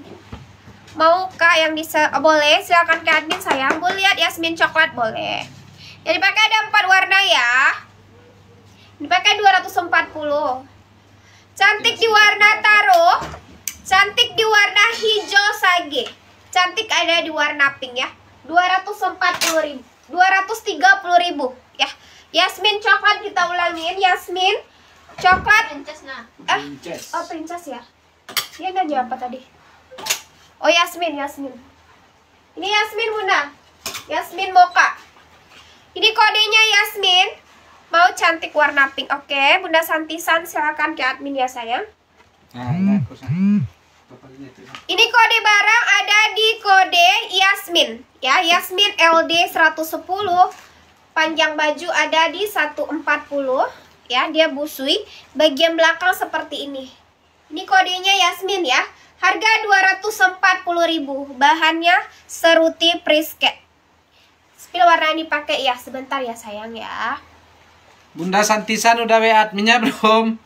Mau kak yang bisa oh, boleh silakan ke admin sayang. Bu lihat Yasmin coklat boleh. Yang dipakai ada empat warna ya. Dipakai 240. Cantik di warna taro, cantik di warna hijau sage. Cantik ada di warna pink ya. 240 ribu, 230 ribu ya. Yasmin coklat kita ulangin Yasmin coklat princess nah. Eh, princess. oh princess ya. Dia jawab apa tadi? Oh Yasmin, Yasmin. Ini Yasmin Bunda. Yasmin Moka. Ini kodenya Yasmin. Mau cantik warna pink. Oke, okay. Bunda Santisan silakan ke admin ya nah, sayang. Ini kode barang ada di kode Yasmin ya. Yasmin LD 110. Panjang baju ada di 140 ya. Dia busui, bagian belakang seperti ini. Ini kodenya Yasmin ya. Harga 240.000, bahannya seruti prisket. Spill warna ini pakai ya, sebentar ya sayang ya. Bunda Santisan udah WA adminnya belum?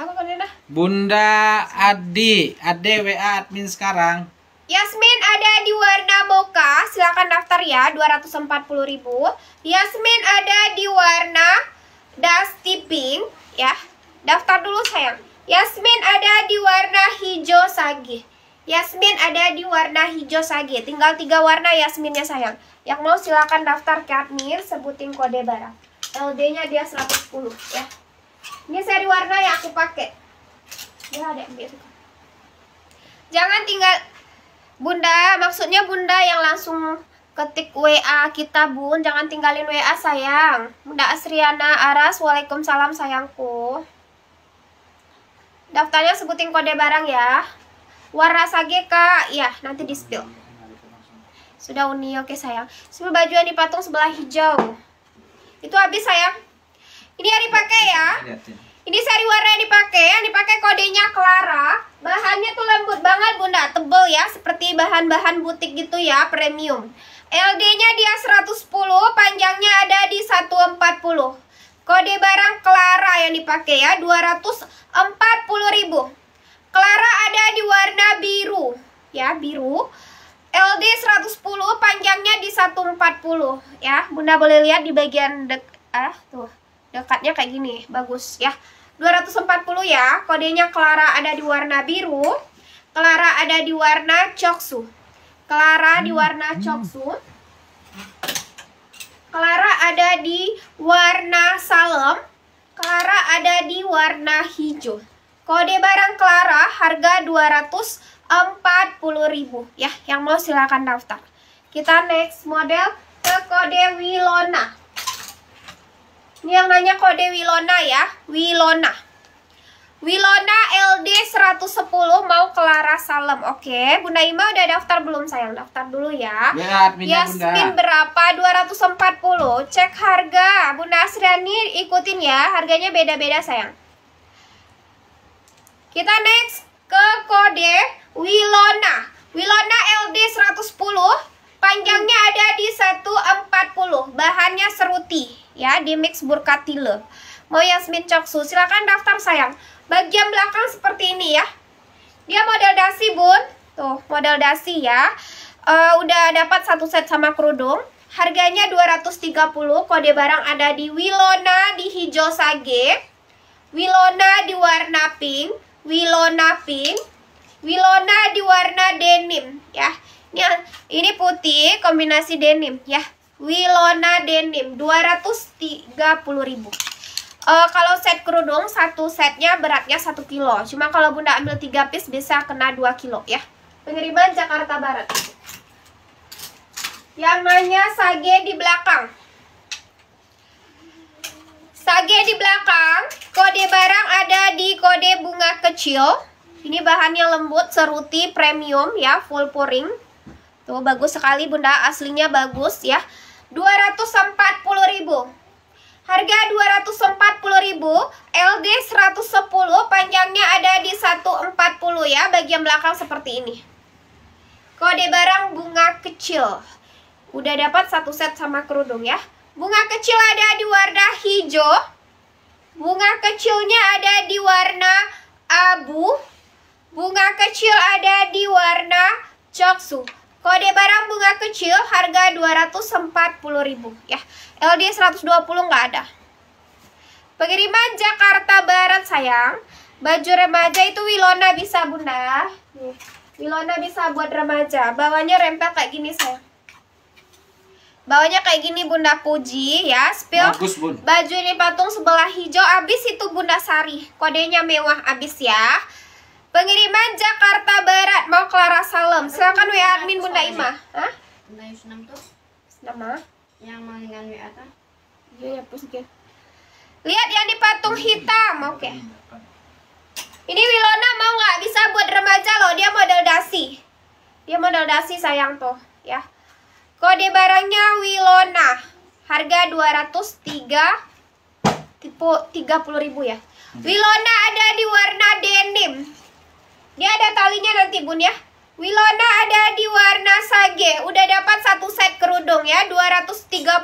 Aku kan udah. Bunda Adi, Ade WA admin sekarang. Yasmin ada di warna mocha, silahkan daftar ya 240.000. Yasmin ada di warna dusty pink ya. Daftar dulu sayang. Yasmin ada di warna hijau sagih. Yasmin ada di warna hijau sage. Tinggal tiga warna Yasminnya sayang. Yang mau silakan daftar ke admin, sebutin kode barang. LD-nya dia 110 ya. Ini seri warna yang aku pakai. Dia ada yang Jangan tinggal Bunda, maksudnya Bunda yang langsung ketik WA kita Bun, jangan tinggalin WA sayang. Bunda Asriana Aras, Waalaikumsalam sayangku. Daftarnya sebutin kode barang ya warna sage kak ya nanti di spill sudah uni oke sayang spill baju yang dipatung sebelah hijau itu habis sayang ini hari pakai ya ini sari warna yang dipakai yang dipakai kodenya Clara bahannya tuh lembut banget bunda tebel ya seperti bahan-bahan butik gitu ya premium LD nya dia 110 panjangnya ada di 140 kode barang Clara yang dipakai ya 240 ribu Clara ada di warna biru, ya biru. LD 110 panjangnya di 140 ya. Bunda boleh lihat di bagian dek ah tuh dekatnya kayak gini, bagus ya. 240 ya. Kodenya Clara ada di warna biru. Clara ada di warna coksu. Clara di warna coksu. Clara ada di warna salem. Clara ada di warna hijau. Kode barang Clara harga 240.000 ya. Yang mau silakan daftar. Kita next model ke kode Wilona. Ini yang nanya kode Wilona ya, Wilona. Wilona LD 110 mau Clara Salem. Oke, Bunda Ima udah daftar belum sayang? Daftar dulu ya. Ya, adminnya Ya, berapa? 240. Cek harga. Bunda Asriani ikutin ya. Harganya beda-beda sayang. Kita next ke kode Wilona. Wilona LD 110, panjangnya ada di 140, bahannya seruti ya, di mix burkatile. Mau Yasmin Coksu, silakan daftar sayang. Bagian belakang seperti ini ya. Dia model dasi, Bun. Tuh, model dasi ya. Uh, udah dapat satu set sama kerudung. Harganya 230, kode barang ada di Wilona di hijau sage. Wilona di warna pink. Wilona pink. Wilona di warna denim ya. Ini ini putih kombinasi denim ya. Wilona denim 230.000. Uh, eh, kalau set kerudung satu setnya beratnya 1 kilo. Cuma kalau Bunda ambil 3 piece bisa kena 2 kilo ya. Pengiriman Jakarta Barat. Yang nanya sage di belakang. Sage di belakang, kode barang ada di kode bunga kecil. Ini bahannya lembut, seruti, premium ya, full puring. Tuh bagus sekali Bunda, aslinya bagus ya. ribu Harga ribu. LD 110, panjangnya ada di 140 ya, bagian belakang seperti ini. Kode barang bunga kecil. Udah dapat satu set sama kerudung ya. Bunga kecil ada di warna hijau. Bunga kecilnya ada di warna abu. Bunga kecil ada di warna coksu. Kode barang bunga kecil harga 240.000 ya. LD 120 nggak ada. Pengiriman Jakarta Barat sayang. Baju remaja itu Wilona bisa Bunda. Iya. Wilona bisa buat remaja. Bawahnya rempel kayak gini sayang. Bawahnya kayak gini Bunda Puji ya. Spill. Bagus, Bun. Baju ini patung sebelah hijau abis itu Bunda Sari. Kodenya mewah abis ya. Pengiriman Jakarta Barat mau Clara Salem. Silakan WA admin Bunda Ima. Hah? Bunda Yusnam tuh. Nama? Ah. Yang mengingat WA tuh. Kan? Iya, iya ya, pus Lihat yang di patung hitam, oke. Okay. Ini Wilona mau nggak bisa buat remaja loh, dia model dasi. Dia model dasi sayang tuh, ya. Kode barangnya Wilona. Harga 203 tipe 30.000 ya. Hmm. Wilona ada di warna denim. Dia ada talinya nanti Bun ya. Wilona ada di warna sage. Udah dapat satu set kerudung ya, 230.000.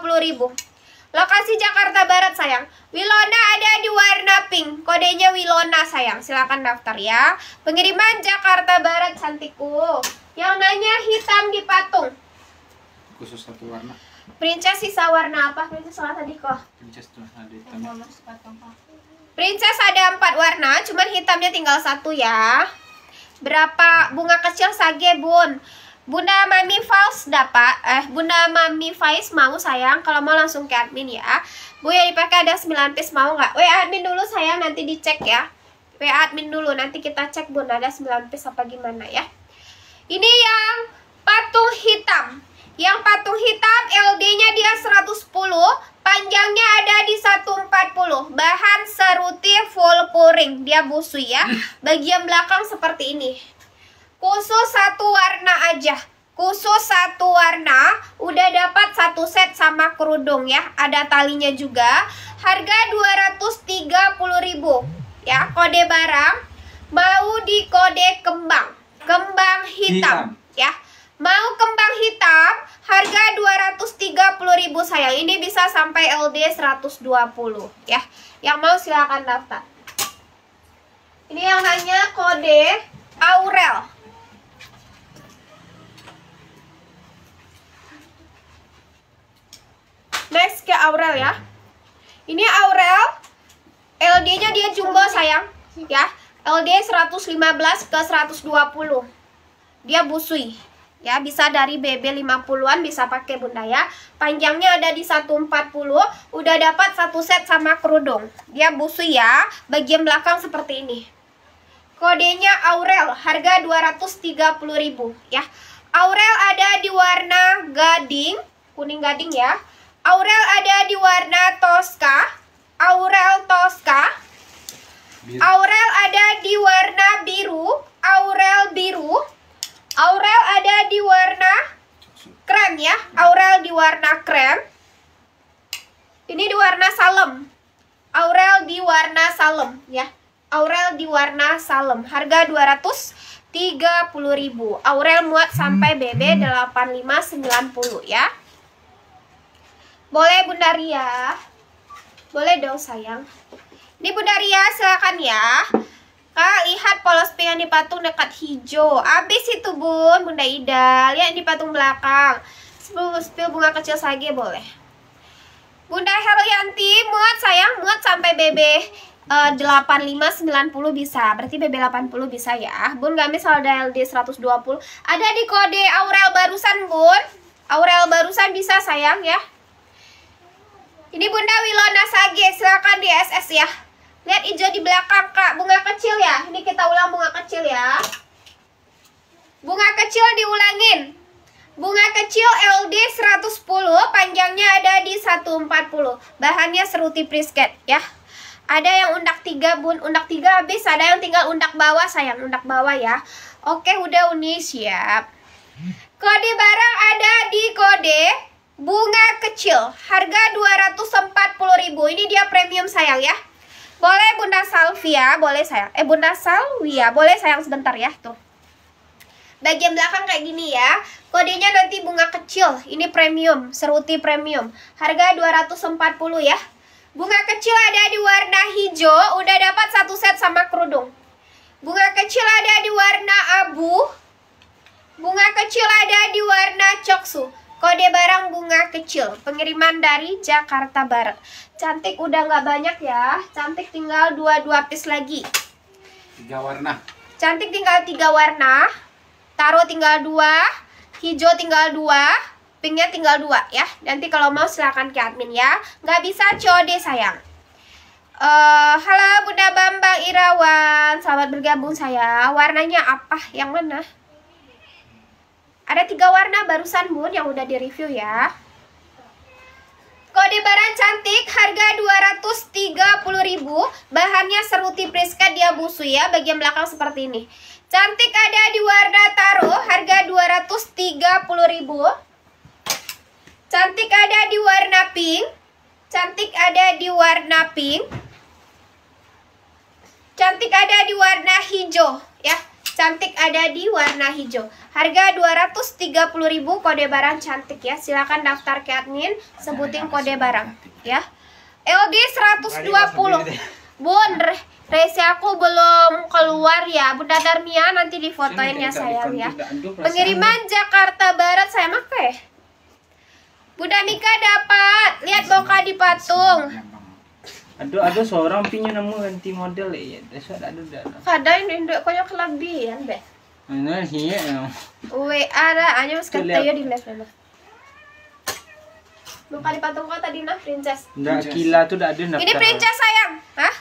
Lokasi Jakarta Barat sayang. Wilona ada di warna pink. Kodenya Wilona sayang. Silahkan daftar ya. Pengiriman Jakarta Barat cantikku. Yang nanya hitam di patung khusus satu warna princess sisa warna apa princess salah tadi kok princess tuh ada hitam princess ada empat warna cuman hitamnya tinggal satu ya berapa bunga kecil sage bun Bunda Mami Fals dapat eh Bunda Mami Faiz mau sayang kalau mau langsung ke admin ya. Bu yang dipakai ada 9 piece mau nggak? WA admin dulu sayang nanti dicek ya. WA admin dulu nanti kita cek Bunda ada 9 piece apa gimana ya. Ini yang patung hitam. Yang patung hitam LD-nya dia 110, panjangnya ada di 140. Bahan seruti full pouring, dia busui ya. Bagian belakang seperti ini. Khusus satu warna aja. Khusus satu warna, udah dapat satu set sama kerudung ya. Ada talinya juga. Harga 230.000 ya, kode barang. bau di kode kembang. Kembang hitam, hitam. ya Mau kembang hitam, harga 230.000 sayang. Ini bisa sampai LD 120 ya. Yang mau silahkan daftar. Ini yang nanya kode Aurel. Next ke Aurel ya. Ini Aurel LD-nya dia jumbo sayang ya. LD 115 ke 120. Dia busui ya bisa dari BB 50-an bisa pakai bunda ya panjangnya ada di 140 udah dapat satu set sama kerudung dia busu ya bagian belakang seperti ini kodenya Aurel harga 230.000 ya Aurel ada di warna gading kuning gading ya Aurel ada di warna Tosca Aurel Tosca Aurel ada di warna biru Aurel biru Aurel ada di warna krem ya. Aurel di warna krem. Ini di warna salem. Aurel di warna salem ya. Aurel di warna salem. Harga 230.000. Aurel muat sampai BB hmm. 8590 ya. Boleh Bunda Ria? Boleh dong sayang. Ini Bunda Ria silakan ya. Kak, lihat polos pink yang dipatung dekat hijau. Abis itu, Bun. Bunda Ida. Lihat yang dipatung belakang. Sebelum bunga kecil saja boleh. Bunda Heroyanti muat sayang. Muat sampai BB uh, 8590 bisa. Berarti BB 80 bisa ya. Bun Gamis Alda LD 120. Ada di kode Aurel barusan, Bun. Aurel barusan bisa sayang ya. Ini Bunda Wilona Sage, silakan di SS ya. Lihat hijau di belakang, Kak. Bunga kecil ya. Ini kita ulang bunga kecil ya. Bunga kecil diulangin. Bunga kecil LD 110, panjangnya ada di 140. Bahannya seruti prisket ya. Ada yang undak 3, Bun. Undak 3 habis, ada yang tinggal undak bawah, sayang. Undak bawah ya. Oke, udah Uni siap. Kode barang ada di kode bunga kecil. Harga 240.000. Ini dia premium sayang ya. Boleh Bunda Salvia, boleh saya. Eh Bunda Salvia, boleh sayang sebentar ya tuh. Bagian belakang kayak gini ya. Kodenya nanti bunga kecil. Ini premium, seruti premium. Harga 240 ya. Bunga kecil ada di warna hijau, udah dapat satu set sama kerudung. Bunga kecil ada di warna abu. Bunga kecil ada di warna coksu. Kode barang bunga kecil, pengiriman dari Jakarta Barat. Cantik udah nggak banyak ya, cantik tinggal dua-dua pis lagi. Tiga warna. Cantik tinggal tiga warna, taruh tinggal dua, hijau tinggal dua, pinknya tinggal dua ya. Nanti kalau mau silahkan ke admin ya, nggak bisa COD sayang. Uh, halo Bunda Bambang Irawan, selamat bergabung saya. Warnanya apa? Yang mana? Ada tiga warna barusan Bun yang udah review ya. Kode barang cantik harga 230.000, bahannya seruti Priska dia busu ya, bagian belakang seperti ini. Cantik ada di warna taro harga 230.000. Cantik ada di warna pink. Cantik ada di warna pink. Cantik ada di warna hijau. Cantik ada di warna hijau. Harga 230.000 kode barang cantik ya. Silakan daftar ke admin, sebutin kode barang ya. EOG 120. Bun, resi aku belum keluar ya. Bunda Darmia nanti difotoin ya sayang ya. Pengiriman Jakarta Barat saya pakai. Ya? Bunda Mika dapat. Lihat boka di patung. Ada ada seorang pinya nama ganti model eh. Dasar ya, ada dah. Kadang induk kau yang kelebihan ya, be. Mana sih Uwe ya? ada aja mas kata ya di live nama Bukan di patung kau tadi nah princess. Enggak kila tuh dah ada daftar. Ini princess sayang. Hah?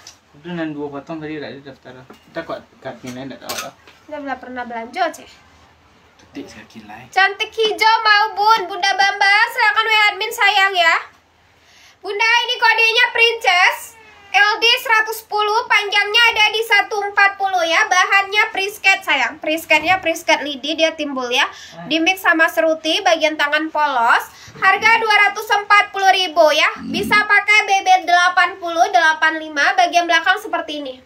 Itu nan dua potong tadi dah ada daftar. Kita kok kartu lain dah tahu lah. Kita pernah belanja ceh. Cantik sekali. Cantik hijau mau bun, Bunda Bamba, silakan we admin sayang ya. Bunda ini kodenya Princess LD 110 panjangnya ada di 140 ya bahannya prisket sayang prisketnya prisket lidi dia timbul ya ah. dimix sama seruti bagian tangan polos harga 240.000 ya hmm. bisa pakai BB 80 85 bagian belakang seperti ini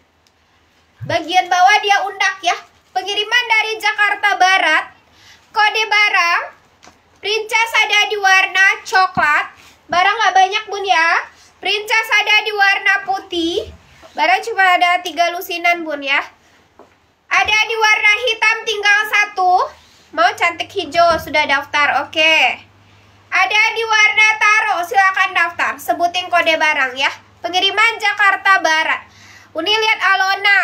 bagian bawah dia undak ya pengiriman dari Jakarta Barat kode barang Princess ada di warna coklat Barang nggak banyak bun ya. Princess ada di warna putih. Barang cuma ada tiga lusinan bun ya. Ada di warna hitam tinggal satu. Mau cantik hijau sudah daftar oke. Ada di warna taro silakan daftar. Sebutin kode barang ya. Pengiriman Jakarta Barat. Uni lihat Alona.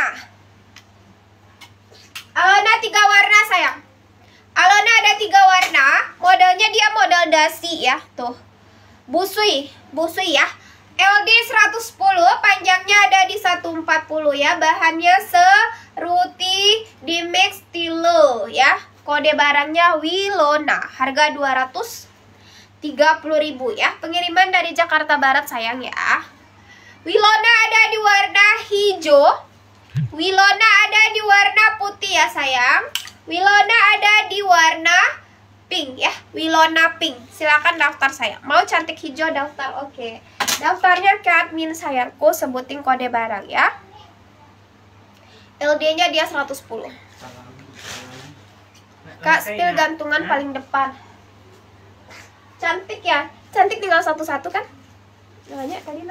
Alona tiga warna sayang. Alona ada tiga warna. Modelnya dia model dasi ya tuh busui busui ya LD 110 panjangnya ada di 140 ya bahannya seruti di mix tilo ya kode barangnya Wilona harga 230.000 ya pengiriman dari Jakarta Barat sayang ya Wilona ada di warna hijau Wilona ada di warna putih ya sayang Wilona ada di warna pink ya Wilona pink silakan daftar saya mau cantik hijau daftar oke okay. daftarnya ke admin sayangku sebutin kode barang ya LD nya dia 110 nah, kak spill ya. gantungan nah. paling depan cantik ya cantik tinggal satu-satu kan Banyak kali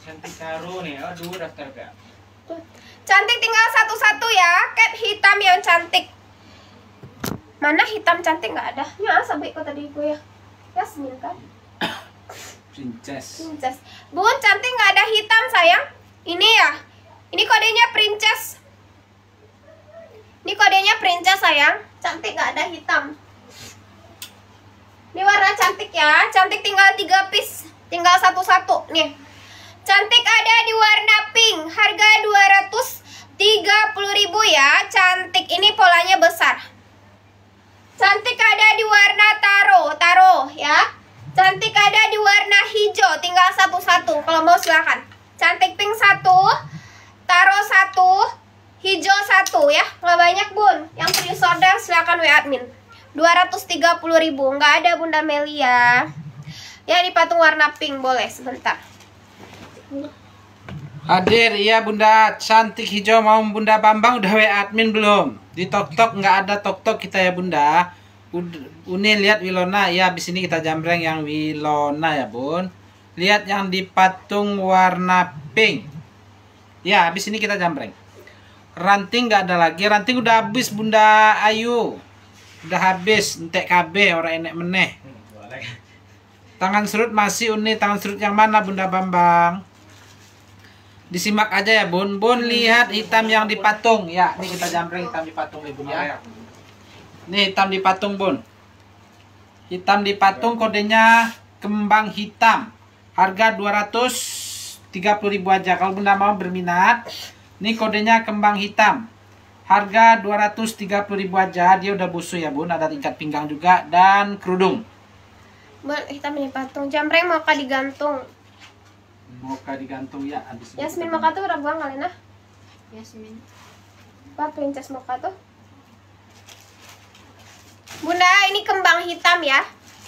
cantik karu nih aduh daftar gak cantik tinggal satu-satu ya cap hitam yang cantik mana hitam cantik nggak ada ya sampai kok tadi gue ya Yasmin kan princess princess bun cantik nggak ada hitam sayang ini ya ini kodenya princess ini kodenya princess sayang cantik nggak ada hitam ini warna cantik ya cantik tinggal tiga piece tinggal satu-satu nih cantik ada di warna pink harga 230.000 ya cantik ini polanya besar Cantik ada di warna taro, taro ya. Cantik ada di warna hijau, tinggal satu-satu. Kalau mau silahkan. Cantik pink satu, taro satu, hijau satu ya. Nggak banyak bun. Yang pre-order silahkan WA admin. 230 ribu, nggak ada Bunda Melia. Ya di patung warna pink boleh sebentar. Hadir, iya Bunda cantik hijau mau Bunda Bambang udah WA admin belum? di tok-tok nggak ada tok-tok kita ya bunda Uni lihat Wilona ya di sini kita jambreng yang Wilona ya bun lihat yang di patung warna pink ya habis ini kita jambreng ranting nggak ada lagi ranting udah habis bunda Ayu udah habis entek KB orang enek meneh hmm, tangan serut masih uni tangan serut yang mana bunda Bambang Disimak aja ya bun. Bun hmm. lihat hitam yang dipatung Ya, ini kita jamreng hitam dipatung bun ya. Ini ya, ya. hitam dipatung bun. Hitam dipatung kodenya kembang hitam. Harga 230 ribu aja. Kalau bunda mau berminat. Ini kodenya kembang hitam. Harga 230 ribu aja. Dia udah busuk ya bun. Ada tingkat pinggang juga dan kerudung. Bun, hitam dipatung patung. Jamreng mau digantung. Moka digantung ya habis Yasmin Moka tuh udah buang kali nah Yasmin Apa princess Moka tuh Bunda ini kembang hitam ya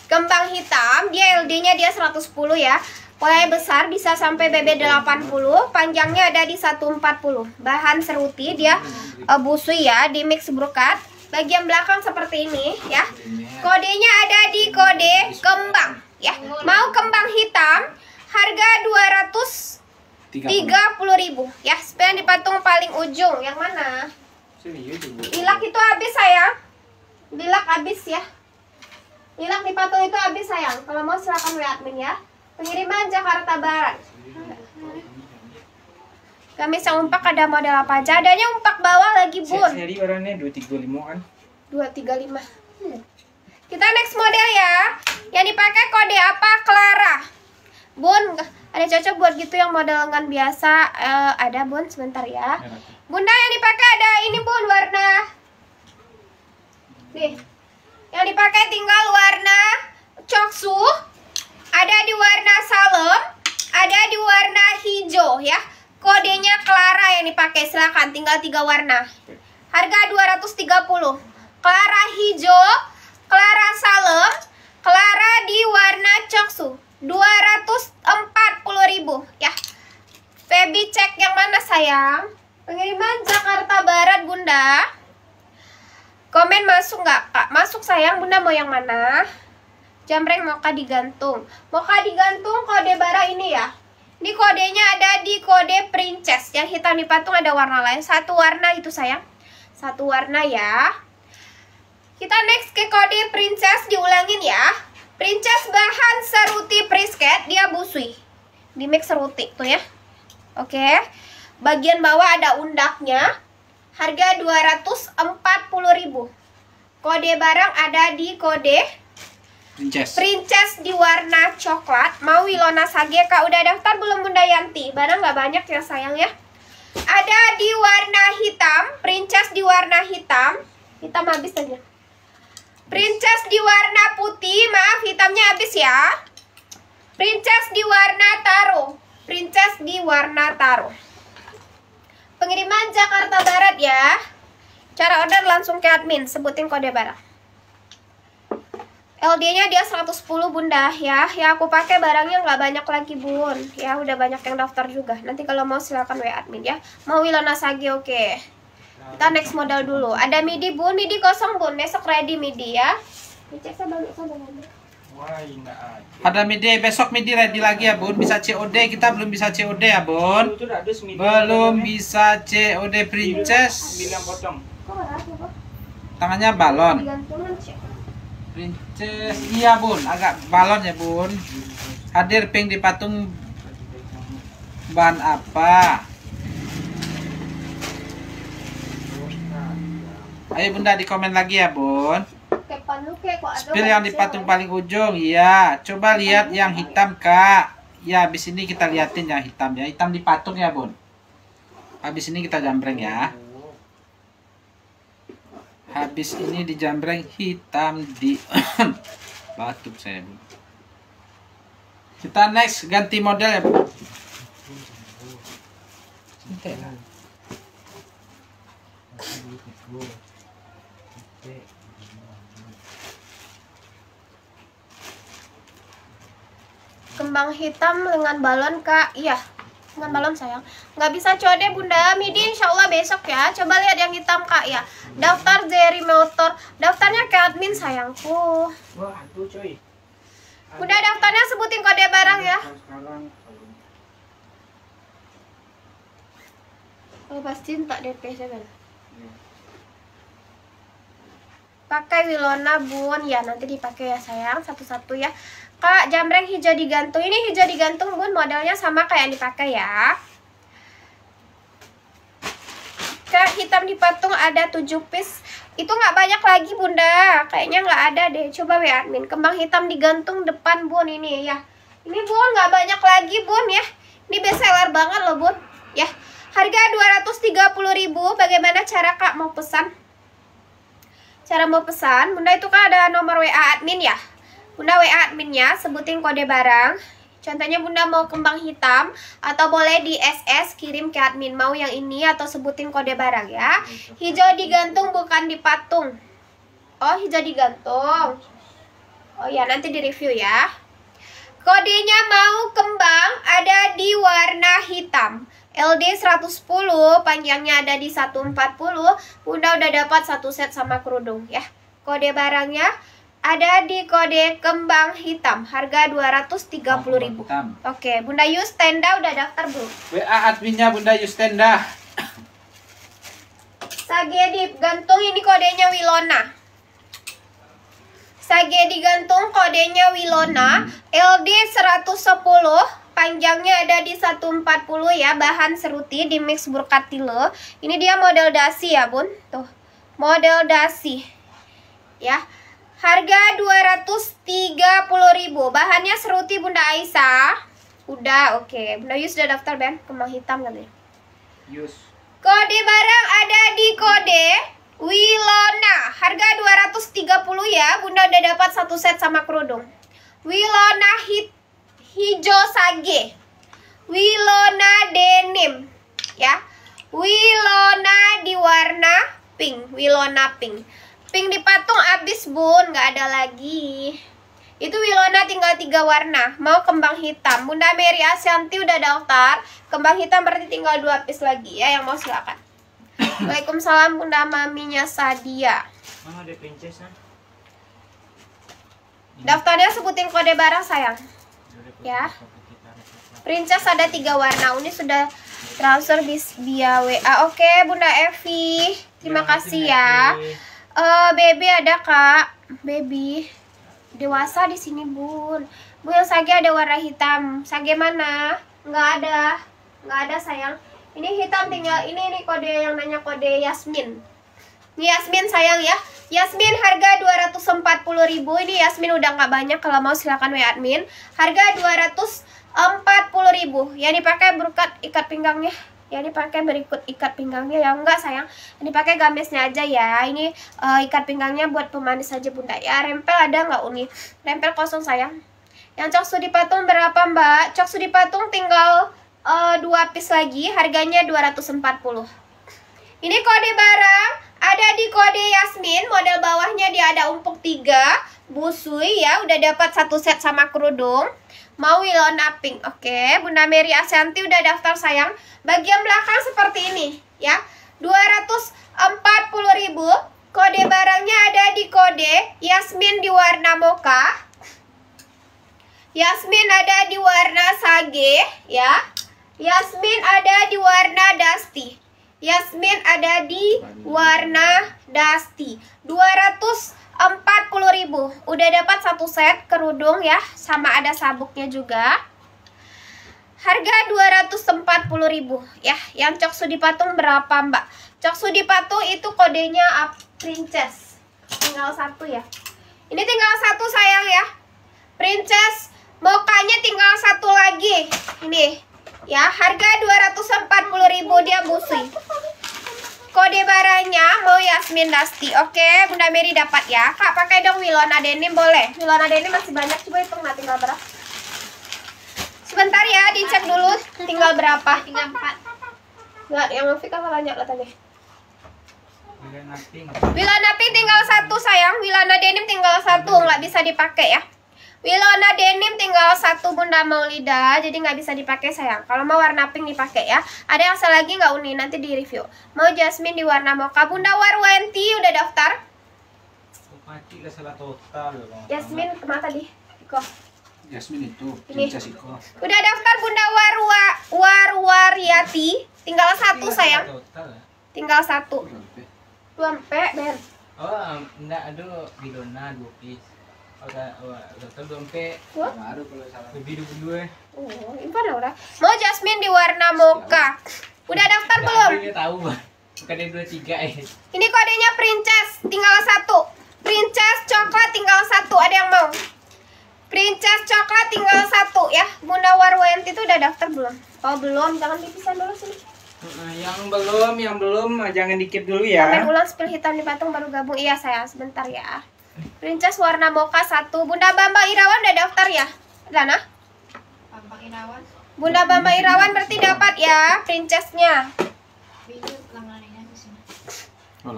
Kembang hitam dia LD nya dia 110 ya Polanya besar bisa sampai BB 80, panjangnya ada di 140. Bahan seruti dia uh, busui ya, di mix brokat. Bagian belakang seperti ini ya. Kodenya ada di kode kembang ya. Mau kembang hitam harga 200 30 ya sepeda dipatung paling ujung yang mana bilak itu habis sayang bilak habis ya bilak dipatung itu habis sayang kalau mau silahkan lihat admin ya pengiriman Jakarta Barat Kami yang umpak ada model apa aja adanya umpak bawah lagi bun Dua tiga 235 kan 235 hmm. kita next model ya yang dipakai kode apa Clara Bun, ada cocok buat gitu yang model lengan biasa. Uh, ada Bun, sebentar ya. Bunda yang dipakai ada ini Bun warna. Nih. Yang dipakai tinggal warna coksu, ada di warna salem, ada di warna hijau ya. Kodenya Clara yang dipakai. Silakan tinggal tiga warna. Harga 230. Clara hijau, Clara salem, Clara di warna coksu. 240.000 ya. Feby cek yang mana sayang? Pengiriman Jakarta Barat Bunda. Komen masuk nggak Kak? Masuk sayang Bunda mau yang mana? Jamreng Moka digantung. Moka digantung kode bara ini ya. Ini kodenya ada di kode princess. Yang hitam di patung ada warna lain. Satu warna itu sayang. Satu warna ya. Kita next ke kode princess diulangin ya. Princess bahan seruti prisket dia busui. Di mix seruti tuh ya. Oke. Bagian bawah ada undaknya. Harga 240.000. Kode barang ada di kode Princess. Princess di warna coklat. Mau Wilona Sage Kak udah daftar belum Bunda Yanti? Barang nggak banyak ya sayang ya. Ada di warna hitam, Princess di warna hitam. Hitam habis aja. Princess di warna putih, maaf hitamnya habis ya. Princess di warna taro, Princess di warna taro. Pengiriman Jakarta Barat ya. Cara order langsung ke admin, sebutin kode barang. LD-nya dia 110 bunda ya. Ya aku pakai barangnya nggak banyak lagi bun. Ya udah banyak yang daftar juga. Nanti kalau mau silakan WA admin ya. Mau Wilona Sagi oke. Okay kita next modal dulu ada midi bun midi kosong bun besok ready midi ya ada midi besok midi ready lagi ya bun bisa COD kita belum bisa COD ya bun belum bisa COD princess tangannya balon princess iya bun agak balon ya bun hadir pink di patung ban apa Ayo bunda di komen lagi ya bun. Spill yang di patung paling ujung, iya. Coba lihat yang hitam kak. Ya habis ini kita liatin yang hitam ya. Hitam di patung ya bun. Habis ini kita jambreng ya. Habis ini di jambreng hitam di batuk saya bun. Kita next ganti model ya bun. Entah lah. Kembang hitam lengan balon kak Iya Lengan balon sayang Nggak bisa code bunda Midi insya Allah besok ya Coba lihat yang hitam kak ya Daftar Jerry Motor Daftarnya ke admin sayangku oh. Wah tuh coy Bunda daftarnya sebutin kode barang ya Lepas tak DP saya kan? iya pakai Wilona bun ya nanti dipakai ya sayang satu-satu ya kak jamreng hijau digantung ini hijau digantung bun modelnya sama kayak yang dipakai ya kak hitam dipatung ada 7 piece itu nggak banyak lagi bunda kayaknya nggak ada deh coba we admin kembang hitam digantung depan bun ini ya ini bun nggak banyak lagi bun ya ini best seller banget loh bun ya harga 230.000 bagaimana cara kak mau pesan cara mau pesan, Bunda itu kan ada nomor WA admin ya. Bunda WA adminnya, sebutin kode barang. Contohnya Bunda mau kembang hitam atau boleh di SS kirim ke admin mau yang ini atau sebutin kode barang ya. Hijau digantung bukan dipatung. Oh, hijau digantung. Oh ya, nanti di review ya. Kodenya mau kembang ada di warna hitam. LD 110 panjangnya ada di 140 Bunda udah dapat satu set sama kerudung ya kode barangnya ada di kode kembang hitam harga 230.000 Oke Bunda Yus tenda udah daftar belum? WA adminnya Bunda Yus tenda Sagedi gantung ini kodenya Wilona Sagedi gantung kodenya Wilona LD 110 panjangnya ada di 140 ya, bahan seruti di mix burkatilo. Ini dia model dasi ya, Bun. Tuh. Model dasi. Ya. Harga 230 ribu Bahannya seruti Bunda Aisyah. Udah, oke. Okay. Bunda Yus sudah daftar Ben kemang hitam kali. Yus. Kode barang ada di kode Wilona. Harga 230 ya. Bunda udah dapat satu set sama kerudung. Wilona hitam hijau sage. Wilona denim, ya. Wilona di warna pink, Wilona pink. Pink dipatung abis bun, nggak ada lagi. Itu Wilona tinggal tiga warna, mau kembang hitam. Bunda Mary Asyanti udah daftar, kembang hitam berarti tinggal dua piece lagi ya, yang mau silakan. Waalaikumsalam Bunda Maminya Sadia. Mama ada princess Daftarnya sebutin kode barang sayang ya princess ada tiga warna ini sudah transfer bis via WA oke Bunda Evi terima ya, kasih ya uh, baby ada kak baby dewasa di sini bun bu yang sage ada warna hitam sage mana nggak ada nggak ada sayang ini hitam tinggal ini ini kode yang nanya kode Yasmin ini Yasmin sayang ya. Yasmin harga 240.000 ini Yasmin udah nggak banyak kalau mau silakan WA admin. Harga 240.000 yang dipakai berikut ikat pinggangnya ya ini pakai berikut ikat pinggangnya ya enggak sayang ini pakai gamisnya aja ya ini uh, ikat pinggangnya buat pemanis aja bunda ya rempel ada nggak uni rempel kosong sayang yang cok sudi patung berapa mbak cok sudi patung tinggal uh, dua piece lagi harganya 240 ini kode barang ada di kode Yasmin, model bawahnya dia ada umpuk 3, busui ya, udah dapat satu set sama kerudung. Mau Wilona Pink, oke. Bunda Mary Asyanti udah daftar sayang. Bagian belakang seperti ini ya. 240.000. Kode barangnya ada di kode Yasmin di warna mocha. Yasmin ada di warna sage ya. Yasmin ada di warna dusty. Yasmin ada di warna dusty. 240.000. Udah dapat satu set kerudung ya, sama ada sabuknya juga. Harga 240.000 ya. Yang coksu di patung berapa, Mbak? Coksu di patung itu kodenya up princess. Tinggal satu ya. Ini tinggal satu sayang ya. Princess mukanya tinggal satu lagi. Ini ya harga 240.000 dia busi kode barangnya mau Yasmin Dasti oke Bunda Mary dapat ya kak pakai dong Wilona denim boleh Wilona denim masih banyak coba hitung nah tinggal berapa sebentar ya dicek dulu tinggal berapa tinggal empat Enggak, yang Mufik kalah banyak lah tadi Wilana Pink tinggal satu sayang Wilana denim tinggal satu nggak bisa dipakai ya Wilona iya denim tinggal satu Bunda Maulida, jadi nggak bisa dipakai sayang. Kalau mau warna pink dipakai ya. Ada yang selagi lagi nggak unik Nanti di review. Mau Jasmine di warna mocha. Bunda Warwanti udah daftar? Jasmine kemana tadi? Iko. Jasmine itu. Ini. Iko. Udah daftar Bunda Warwa Warwariati. Tinggal satu sayang. Eh. Tinggal satu. Dua empe, Oh, enggak, aduh, Wilona dua piece. Eh. Oh, ini Mau Jasmine di warna mocha. Udah daftar belum? tahu, Bukan yang dua tiga eh. Ini kodenya princess, tinggal satu. Princess coklat tinggal satu, ada yang mau? Princess coklat tinggal satu ya. bunda Warwent itu udah daftar belum? Oh belum, jangan dipisah dulu sini. Yang belum, yang belum, jangan dikit dulu ya. Sampai ulang spill hitam di patung baru gabung. Iya saya, sebentar ya. Princess warna moka satu. Bunda Bambang Irawan udah daftar ya? Lana? Bambang Irawan. Bunda Bambang Irawan berarti dapat ya princessnya. Oh,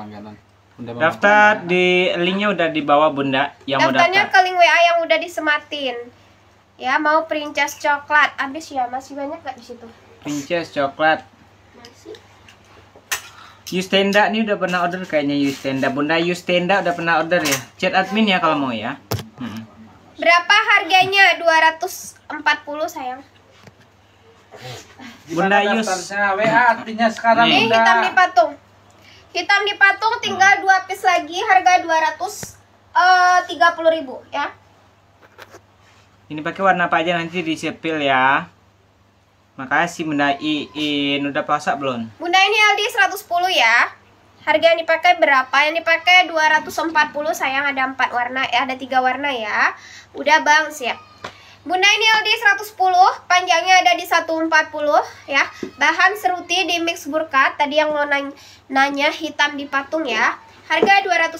Daftar di linknya udah di bawah Bunda yang Daftarnya ke link WA yang udah disematin. Ya, mau princess coklat. Habis ya, masih banyak gak di situ? Princess coklat. Yustenda ini udah pernah order kayaknya Yustenda. Bunda Yustenda udah pernah order ya. Chat admin ya kalau mau ya. Hmm. Berapa harganya? 240 sayang. Bunda Yus. WA artinya sekarang Ini hitam di patung. Hitam di patung tinggal dua piece lagi harga 200 eh 30.000 ya. Ini pakai warna apa aja nanti disepil ya. Makasih Bunda Iin. Udah pasak belum? Bunda ini Aldi 110 ya. Harga yang dipakai berapa? Yang dipakai 240 sayang ada 4 warna eh ada 3 warna ya. Udah Bang siap. Bunda ini Aldi 110, panjangnya ada di 140 ya. Bahan seruti di mix burkat. Tadi yang mau nanya hitam di patung ya. Harga 240.000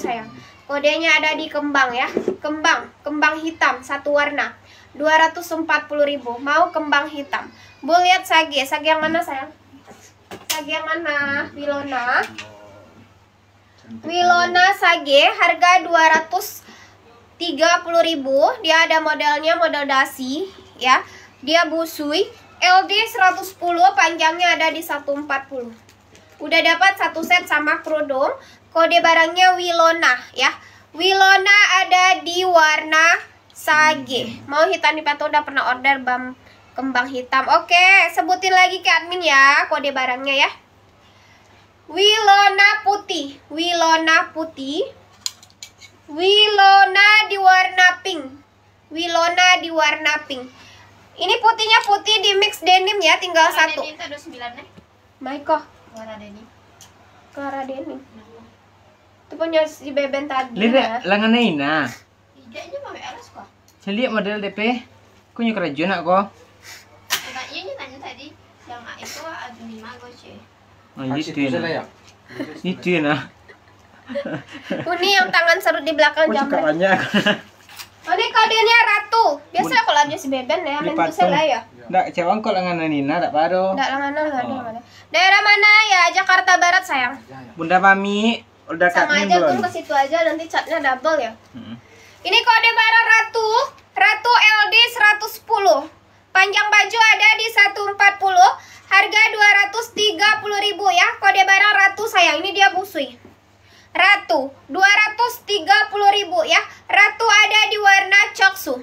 sayang. Kodenya ada di kembang ya. Kembang, kembang hitam satu warna. 240.000 mau kembang hitam bu lihat sage sage yang mana sayang sage yang mana Wilona Wilona sage harga 230.000 dia ada modelnya model dasi ya dia busui LD 110 panjangnya ada di 140 udah dapat satu set sama kerudung kode barangnya Wilona ya Wilona ada di warna Sagi Mau hitam di patung udah pernah order bam kembang hitam. Oke, sebutin lagi ke admin ya kode barangnya ya. Wilona putih. Wilona putih. Wilona di warna pink. Wilona di warna pink. Ini putihnya putih di mix denim ya, tinggal Clara satu. Denim ada ya? Maiko. Warna denim. Clara denim. Itu punya si Beben tadi. Lihat, ya. langan Ina. Lidahnya pakai alas kok. Celik ya, model DP. nyuk kerajun aku. Nah, iya tanya tadi yang itu ah, ada lima goce. Oh iya itu nah. ya. Itu ya nah. Ini yang tangan serut di belakang jam. Kocoknya. Oh ini kodenya ratu. Biasa kalau lanjut si Beben ya, main pusel lah ya. Ndak cewang kok lengan Nina ndak paro. Ndak langan enggak ada. Daerah mana ya? Jakarta Barat sayang. Ya, ya. Bunda Mami udah Sama aja belum? tuh ke situ aja nanti catnya double ya. Hmm. Ini kode barang Ratu, Ratu LD 110. Panjang baju ada di 140, harga 230.000 ya. Kode barang Ratu sayang, ini dia busui. Ratu 230.000 ya. Ratu ada di warna coksu.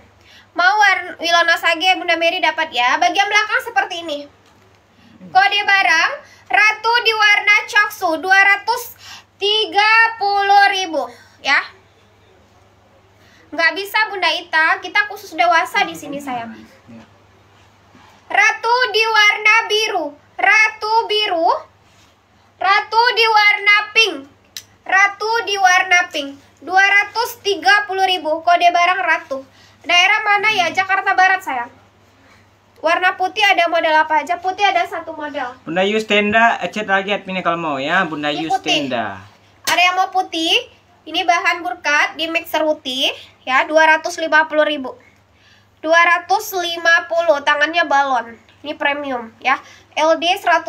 Mau warna Wilona Sage Bunda Mary dapat ya. Bagian belakang seperti ini. Kode barang Ratu di warna coksu 230.000 ya. Nggak bisa Bunda Ita, kita khusus dewasa di sini sayang. Ratu di warna biru, ratu biru, ratu di warna pink, ratu di warna pink. 230.000 kode barang ratu. Daerah mana ya? Jakarta Barat sayang. Warna putih ada model apa aja? Putih ada satu model. Bunda yustenda Tenda, chat lagi adminnya kalau mau ya. Bunda yustenda Tenda. Ada yang mau putih? Ini bahan burkat di mixer putih ya 250.000. 250 tangannya balon. Ini premium ya. LD 110,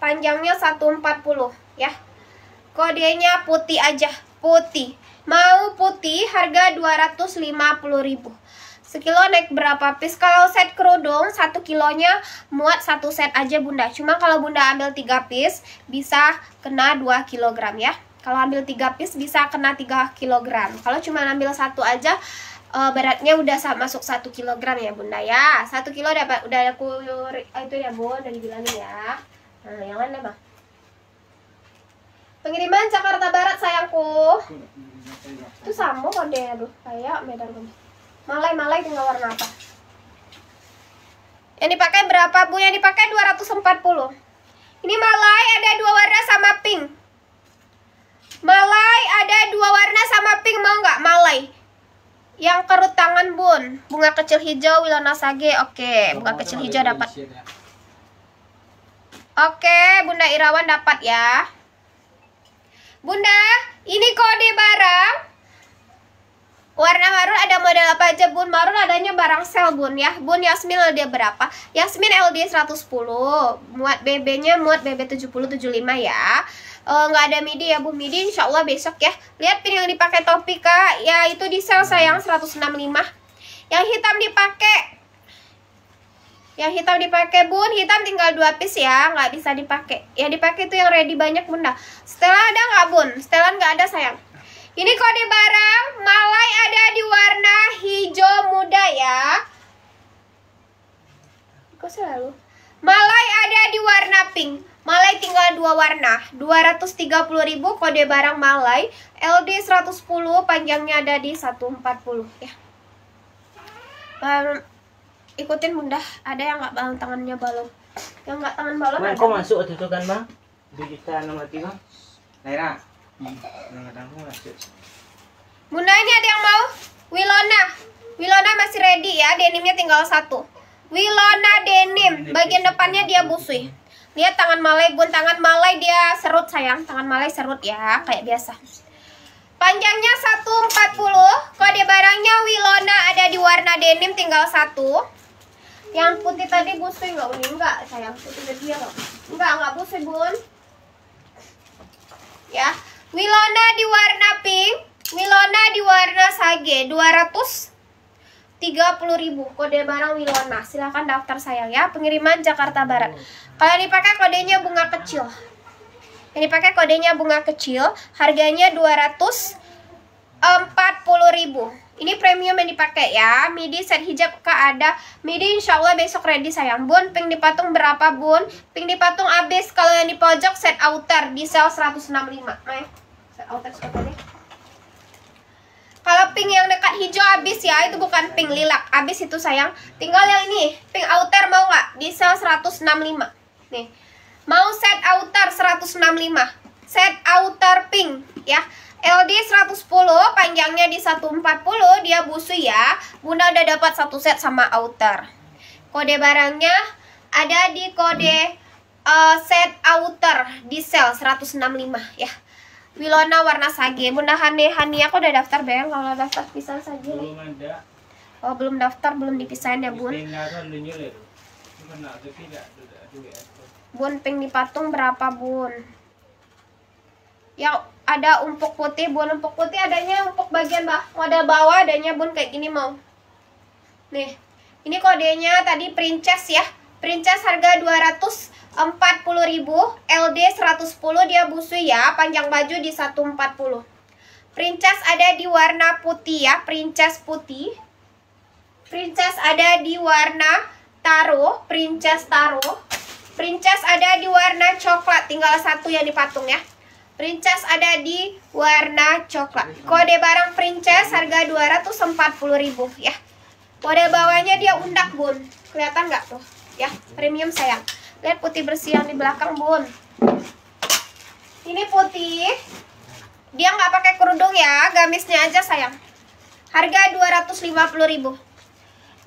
panjangnya 140 ya. Kodenya putih aja, putih. Mau putih harga 250.000. Sekilo naik berapa pis Kalau set kerudung, satu kilonya muat satu set aja bunda. Cuma kalau bunda ambil tiga pis bisa kena 2 kilogram ya. Kalau ambil 3 piece bisa kena 3 kg. Kalau cuma ambil satu aja eh, beratnya udah masuk 1 kg ya Bunda ya. 1 kilo dapat udah aku eh, itu ya bu udah dibilangin ya. Nah, yang lain bang Pengiriman Jakarta Barat sayangku. Itu sama ya bu kayak Medan bu Malai-malai tinggal warna apa? Yang dipakai berapa Bu? Yang dipakai 240. Ini malai ada dua warna sama pink. Malai ada dua warna sama pink mau nggak Malai? Yang kerut tangan bun, bunga kecil hijau Wilona Sage. Oke, bunga oh, kecil hijau dapat. Oke, Bunda Irawan dapat ya. Bunda, ini kode barang. Warna marun ada model apa aja bun? Marun adanya barang sel bun ya Bun Yasmin LD berapa? Yasmin LD 110 Muat BB nya muat BB 70-75 ya Eh, nggak uh, ada midi ya Bu midi insya Allah besok ya lihat pin yang dipakai topi kak ya itu di sel sayang 165 yang hitam dipakai yang hitam dipakai bun hitam tinggal dua piece ya nggak bisa dipakai yang dipakai itu yang ready banyak bunda setelah ada nggak bun Stella nggak ada sayang ini kode barang malai ada di warna hijau muda ya kok selalu malai ada di warna pink Malai tinggal dua warna, 230.000 kode barang Malai, LD 110, panjangnya ada di 140 ya. Um, ikutin bunda, ada yang nggak balon tangannya balon, yang nggak tangan balon. Bang, kok masuk waktu itu kan bang? Dua juta enam ratus tiga. Naira, hmm. masuk. Bunda ini ada yang mau? Wilona, Wilona masih ready ya, denimnya tinggal satu. Wilona denim, bagian depannya dia busui. Lihat tangan malai, bun. Tangan malai dia serut, sayang. Tangan malai serut ya, kayak biasa. Panjangnya 140. Kode barangnya Wilona ada di warna denim tinggal satu. Yang putih tadi busui gak Uni? enggak sayang. Putih tadi ya, Nggak, Enggak, busui, bun. Ya. Wilona di warna pink. Wilona di warna sage. 200 30.000 kode barang Wilona. Silahkan daftar sayang ya. Pengiriman Jakarta Barat. Kalau dipakai kodenya bunga kecil. Ini pakai kodenya bunga kecil, harganya 240.000. Ini premium yang dipakai ya. Midi set hijab ke ada. Midi insyaallah besok ready sayang. Bun, pink dipatung berapa bun? Pink dipatung abis habis. Kalau yang di pojok set outer di sale 165. Nah, set outer, Kalau pink yang dekat hijau habis ya, itu bukan pink lilak habis itu sayang. Tinggal yang ini, pink outer mau nggak? Di sale 165. Nih. Mau set outer 165. Set outer pink ya. LD 110, panjangnya di 140, dia busui ya. Bunda udah dapat satu set sama outer. Kode barangnya ada di kode uh, set outer di sel 165 ya. Wilona warna sage. Bunda Hani Hani aku udah daftar Bel, kalau daftar pisah saja. Belum ada. Oh, belum daftar, belum dipisahin ya, Bun. Bun, pink di patung berapa, Bun? Yang ada umpuk putih, Bun. Umpuk putih adanya umpuk bagian bah model bawah adanya, Bun, kayak gini mau. Nih. Ini kodenya tadi princess ya. Princess harga 240.000, LD 110 dia busui ya, panjang baju di 140. Princess ada di warna putih ya, princess putih. Princess ada di warna taro, princess taro. Princess ada di warna coklat, tinggal satu yang dipatung ya. Princess ada di warna coklat. Kode barang Princess harga 240.000 ya. Kode bawahnya dia undak, Bun. Kelihatan nggak tuh? Ya, premium sayang. Lihat putih bersih yang di belakang, Bun. Ini putih. Dia nggak pakai kerudung ya, gamisnya aja sayang. Harga 250.000. 250.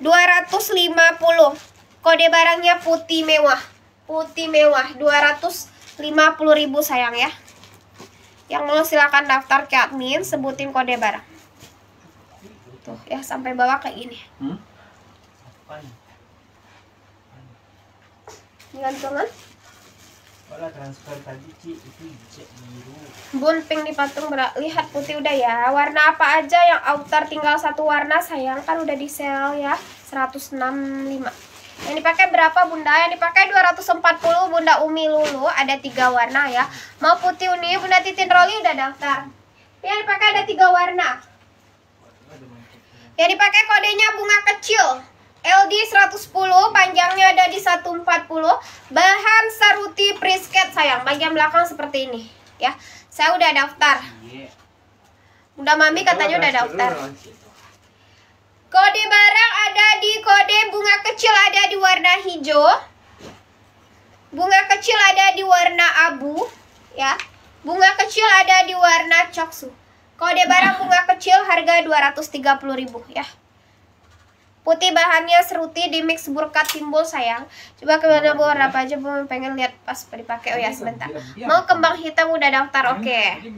Kode barangnya putih mewah putih mewah 250.000 sayang ya yang mau silahkan daftar ke admin sebutin kode barang tuh ya sampai bawah kayak gini hmm? gantungan transfer tadi Ci itu biru. Bun pink di patung Lihat putih udah ya. Warna apa aja yang outer tinggal satu warna sayang kan udah di sel ya. 165. Yang dipakai berapa bunda? Yang dipakai 240 bunda Umi Lulu Ada tiga warna ya Mau putih uni bunda Titin Roli udah daftar Yang dipakai ada tiga warna Yang dipakai kodenya bunga kecil LD 110 panjangnya ada di 140 Bahan saruti prisket sayang Bagian belakang seperti ini ya Saya udah daftar iya. Bunda Mami iya, katanya udah daftar Kode barang ada di kode bunga kecil ada di warna hijau. Bunga kecil ada di warna abu, ya. Bunga kecil ada di warna coksu. Kode barang bunga kecil harga 230.000 ya. Putih bahannya seruti di mix burka timbul sayang. Coba kemana bu warna apa aja bu pengen lihat pas dipakai. Oh ya sebentar. Mau kembang hitam udah daftar oke. Okay.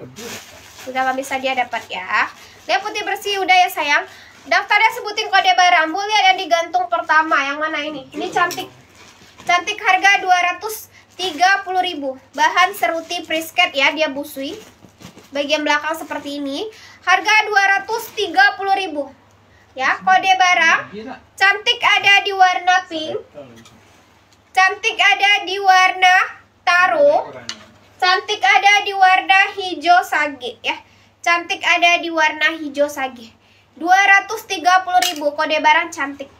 Sudah bisa dia dapat ya. Lihat putih bersih udah ya sayang. Daftarnya sebutin kode barang. Bu lihat yang digantung pertama, yang mana ini? Ini cantik. Cantik harga ribu. Bahan seruti prisket ya, dia busui. Bagian belakang seperti ini. Harga ribu. Ya, kode barang. Cantik ada di warna pink. Cantik ada di warna taro. Cantik ada di warna hijau sage ya. Cantik ada di warna hijau sage. 230.000 kode barang cantik.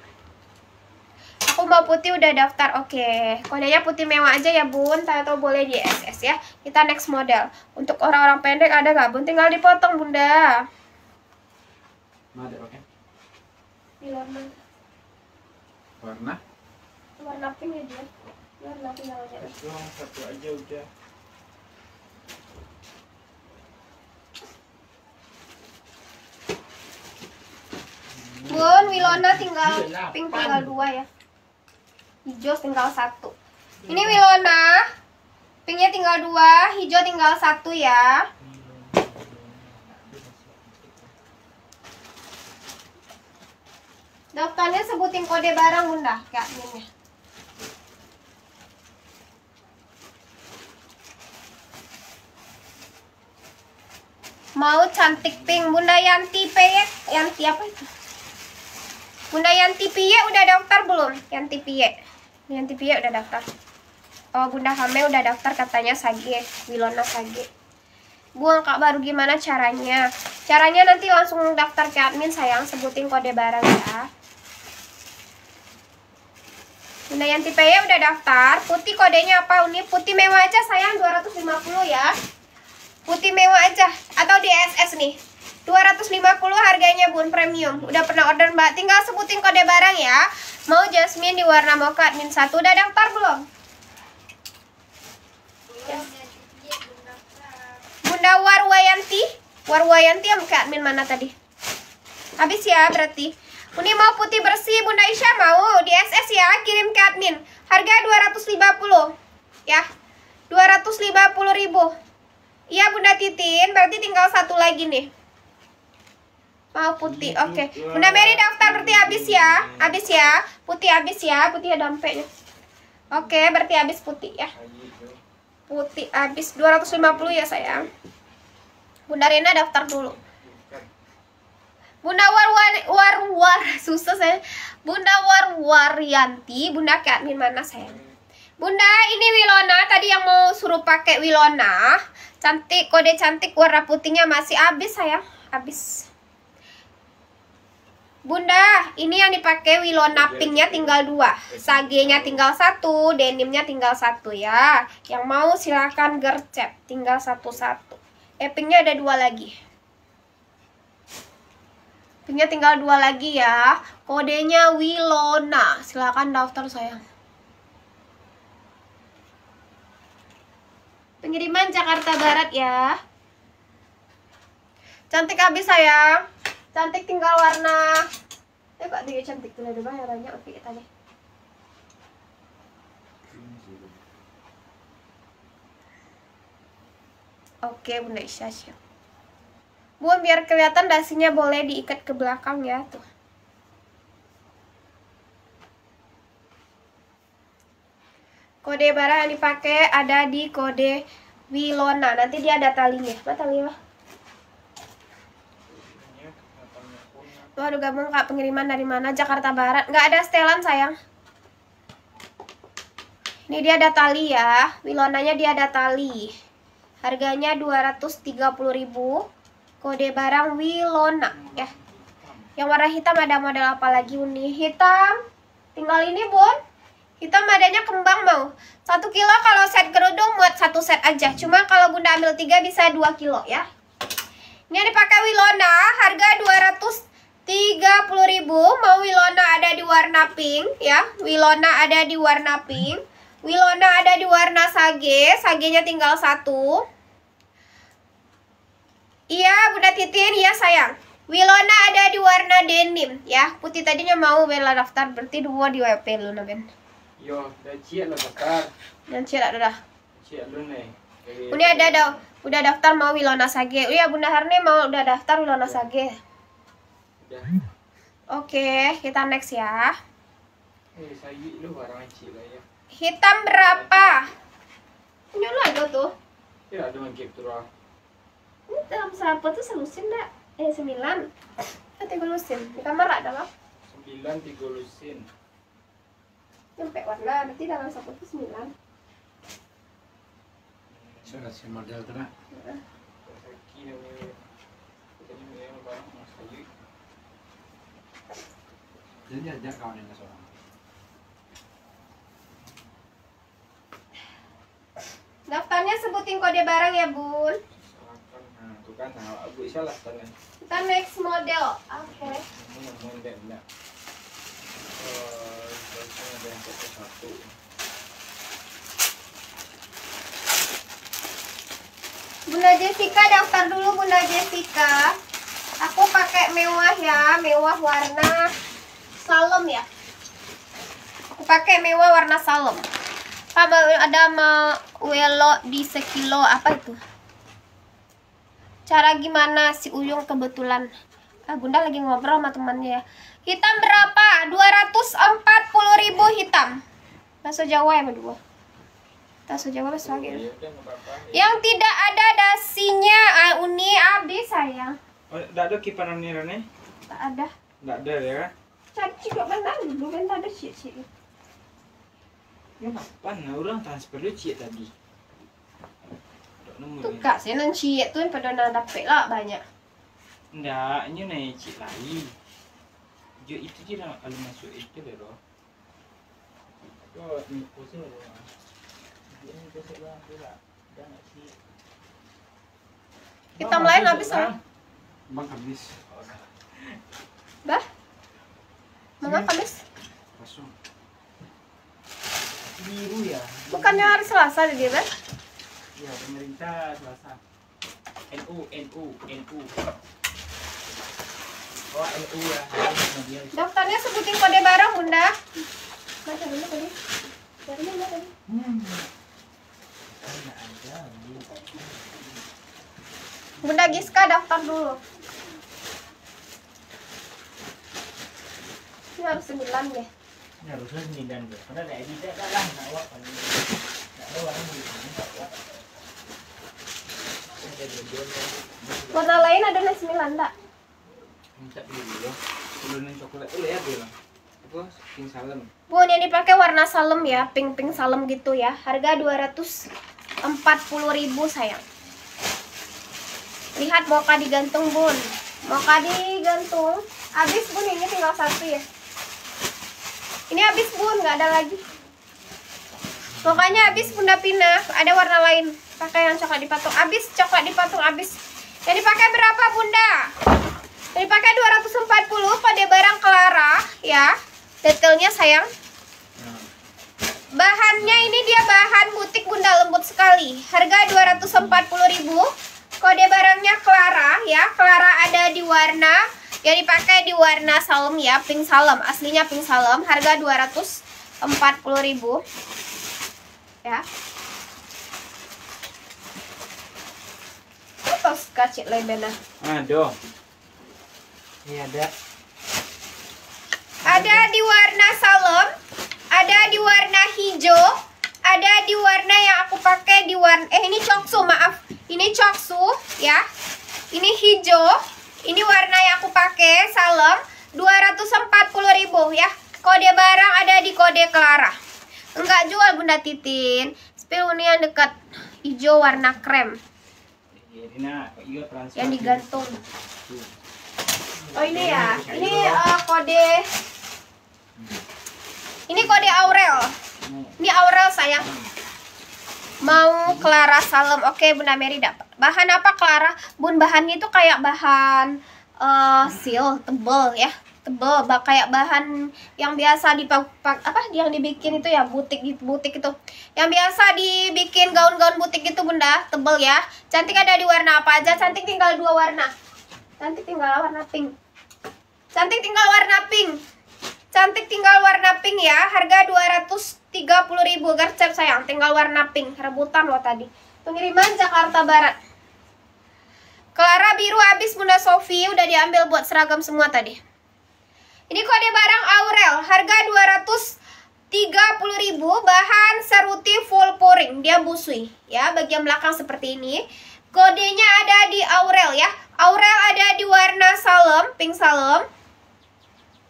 Aku mau putih udah daftar. Oke, okay. kodenya putih mewah aja ya, Bun. atau boleh di SS ya. Kita next model. Untuk orang-orang pendek ada nggak, Bun? Tinggal dipotong, Bunda. Ada, oke. warna. Warna? Warna pink ya dia. Warna pink namanya. Satu aja udah. Bun, Wilona tinggal pink tinggal dua ya. Hijau tinggal satu. Ini Wilona, pinknya tinggal dua, hijau tinggal satu ya. daftarnya sebutin kode barang bunda, kak ini Mau cantik pink, bunda Yanti peyek, Yanti apa itu? Bunda Yanti Pie udah daftar belum? Yanti Pie. Yanti Pie udah daftar. Oh, Bunda Hame udah daftar katanya Sage, Wilona Sage. Buang Kak baru gimana caranya? Caranya nanti langsung daftar ke admin sayang, sebutin kode barang ya. Bunda Yanti pie udah daftar. Putih kodenya apa Uni? Putih mewah aja sayang 250 ya. Putih mewah aja atau di SS nih. 250 harganya bun premium Udah pernah order mbak Tinggal sebutin kode barang ya Mau jasmine di warna mocha admin 1 Udah daftar belum? Yes. Bunda Warwayanti Warwayanti yang ke admin mana tadi? Habis ya berarti Ini mau putih bersih Bunda Isya mau Di SS ya kirim ke admin Harga 250 Ya 250 ribu Iya Bunda Titin Berarti tinggal satu lagi nih Mau oh, putih, iya, oke. Okay. Iya. Bunda Mary daftar berarti habis ya, habis ya. Putih habis ya, putih ada dompetnya. Oke, okay, berarti habis putih ya. Putih habis 250 ya sayang. Bunda Rena daftar dulu. Bunda War War War, war susah saya. Bunda War Warianti, Bunda ke admin mana sayang? Bunda, ini Wilona tadi yang mau suruh pakai Wilona. Cantik, kode cantik warna putihnya masih habis saya habis. Bunda, ini yang dipakai Wilona pinknya tinggal dua, sagenya tinggal satu, denimnya tinggal satu ya. Yang mau silahkan gercep, tinggal satu-satu. Eh pinknya ada dua lagi. Pinknya tinggal dua lagi ya. Kodenya Wilona, silahkan daftar sayang. Pengiriman Jakarta Barat ya. Cantik habis sayang cantik tinggal warna eh kok dia cantik tuh ada banyak banyak oke kita nih oke bunda Isya siap Bun, biar kelihatan dasinya boleh diikat ke belakang ya tuh. Kode barang yang dipakai ada di kode Wilona. Nanti dia ada talinya. Apa talinya? baru gabung kak pengiriman dari mana Jakarta Barat nggak ada setelan sayang ini dia ada tali ya Wilonanya dia ada tali harganya ribu. kode barang Wilona ya yang warna hitam ada model apa lagi uni hitam tinggal ini bun hitam adanya kembang mau satu kilo kalau set kerudung buat satu set aja cuma kalau bunda ambil tiga bisa 2 kilo ya ini dipakai Wilona harga 200 30.000 mau Wilona ada di warna pink ya. Wilona ada di warna pink. Wilona ada di warna sage, sagenya tinggal satu. Iya, Bunda Titin, iya sayang. Wilona ada di warna denim ya. Putih tadinya mau Bella daftar, berarti dua di WP lu Ben. Yo, dan ciak lah daftar. Dan ciak dah. Ciak lu nih. Udah ada Udah daftar mau Wilona Sage. Iya, Bunda Harni mau udah daftar Wilona Sage. Oke, okay, kita next ya. Eh, hitam berapa? Ini lu ada tuh. Ya, ada mangkip tuh lah. Ini dalam siapa tuh selusin enggak? Eh, sembilan. Atau eh, tiga lusin? Di kamar ada lah. Sembilan tiga lusin. Sampai warna, berarti dalam siapa tuh sembilan. Surat si model tuh, Nah. Jadi ajak kawan yang seorang. Daftarnya sebutin kode barang ya, Bun. Nah, itu kan nah, Bu Isya lah Kita next model. Oke. Okay. Model enggak. Bunda Jessica daftar dulu Bunda Jessica. Aku pakai mewah ya, mewah warna salem ya aku pakai mewah warna salem apa ada mewelo di sekilo apa itu cara gimana si Uyung kebetulan ah, Bunda lagi ngobrol sama temannya ya hitam berapa 240 ribu hitam bakso Jawa ya berdua bakso Jawa besok iya, lagi yang tidak ada dasinya ah, uni abis ah, sayang oh, ada kipanan nirane ada tidak ada ya cari juga menang lu kan tadi sih sih. Ya apa nih orang transfer dia sih tadi. Tuh kak, saya nang sih tuh yang pada nang dapet lah banyak. Nggak, ini nang sih lain. Jo itu dia nang alu masuk itu deh loh. Jo ini posisi loh. Dia ini posisi lah, dia nggak sih. kita lain habis kan? Bang habis. Bah? mengapa mis biru ya bukannya hari selasa jadi kan ya pemerintah selasa NU NU NU Oh, NU ya. Dokternya sebutin kode barang, Bunda. Baca dulu tadi. Barunya tadi. Hmm. Bunda Giska daftar dulu. warna lain ada nih sembilan enggak minta dulu bu ini dipakai warna salem ya pink pink salem gitu ya harga dua ratus empat puluh ribu sayang lihat moka digantung bun moka digantung habis bun ini tinggal satu ya ini habis bun nggak ada lagi pokoknya habis bunda pindah ada warna lain pakai yang coklat dipatung habis coklat dipatung habis Jadi pakai berapa bunda Jadi pakai 240 pada barang Clara ya detailnya sayang bahannya ini dia bahan butik bunda lembut sekali harga 240.000 kode barangnya Clara ya Clara ada di warna yang dipakai di warna salem ya pink salem aslinya pink salem harga 240.000 ya Terus kacik lebena aduh ini ada ada di warna salem ada di warna hijau ada di warna yang aku pakai di warna eh ini coksu maaf ini coksu ya ini hijau ini warna yang aku pakai salem 240.000 ya. Kode barang ada di kode Clara. Enggak jual Bunda Titin. Spill ini yang dekat hijau warna krem. Iya, nah, iya, yang digantung. Oh ini ya. Ini uh, kode Ini kode Aurel. Ini Aurel sayang. Mau Clara Salem. Oke, Bunda Mary dapat. Bahan apa Clara? Bun, bahannya itu kayak bahan uh, seal tebel ya tebel bah, kayak bahan yang biasa di apa yang dibikin itu ya butik di butik itu yang biasa dibikin gaun-gaun butik itu bunda tebel ya cantik ada di warna apa aja cantik tinggal dua warna cantik tinggal warna pink cantik tinggal warna pink cantik tinggal warna pink ya harga 230.000 gercep sayang tinggal warna pink rebutan loh tadi pengiriman Jakarta Barat Clara biru habis Bunda Sofi udah diambil buat seragam semua tadi. Ini kode barang Aurel, harga 230.000, bahan seruti full pouring, dia busui ya, bagian belakang seperti ini. Kodenya ada di Aurel ya. Aurel ada di warna salem, pink salem.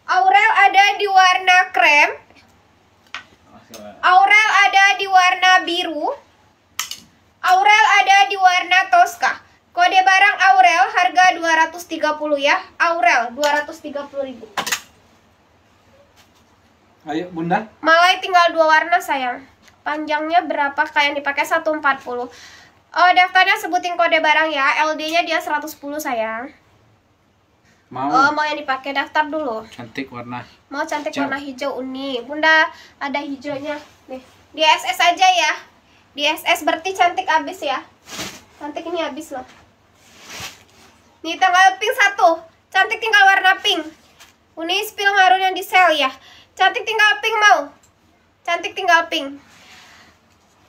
Aurel ada di warna krem. Aurel ada di warna biru. Aurel ada di warna toska. Kode barang Aurel harga 230 ya. Aurel 230.000. Ayo Bunda. Malai tinggal dua warna sayang. Panjangnya berapa? Kayak yang dipakai 140. Oh, daftarnya sebutin kode barang ya. LD-nya dia 110 sayang. Mau. Oh, mau yang dipakai daftar dulu. Cantik warna. Mau cantik hijau. warna hijau uni. Bunda ada hijaunya. Nih, di SS aja ya. Di SS berarti cantik abis ya. Cantik ini abis loh. Nih tanggal pink satu. Cantik tinggal warna pink. Unis spill marun yang di sel ya. Cantik tinggal pink mau. Cantik tinggal pink.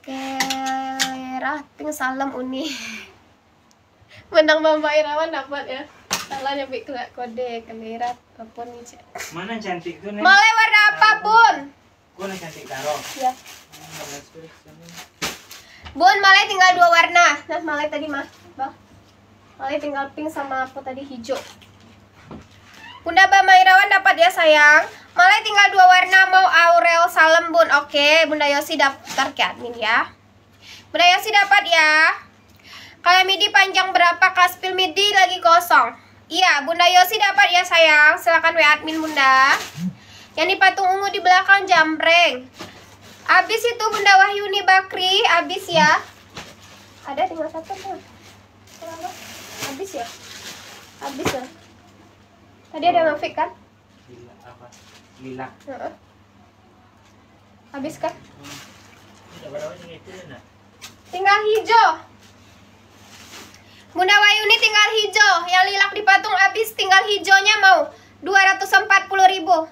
Merah pink salam uni. Menang Bamba Irawan dapat ya. Salah nyebut kode kamera apapun nih. Mana cantik tuh nih? Mulai warna apapun. Gue cantik karo. Ya. Hmm, Bun, Malai tinggal dua warna. Nah, Malai tadi mah. Oke, tinggal pink sama aku tadi hijau. Bunda Bama Irawan dapat ya sayang. Malah tinggal dua warna mau Aurel bun Oke, Bunda Yosi daftar ke admin ya. Bunda Yosi dapat ya. Kalian midi panjang berapa? Kaspil midi lagi kosong. Iya, Bunda Yosi dapat ya sayang. Silakan WA admin Bunda. Yang di patung ungu di belakang jambreng. Abis itu Bunda Wahyuni Bakri, abis ya. Ada tinggal satu pun. Selamat habis ya habis ya tadi ada Mafik kan lila apa lila habis kan tinggal hijau Bunda Wayuni tinggal hijau yang lilak di patung habis tinggal hijaunya mau 240.000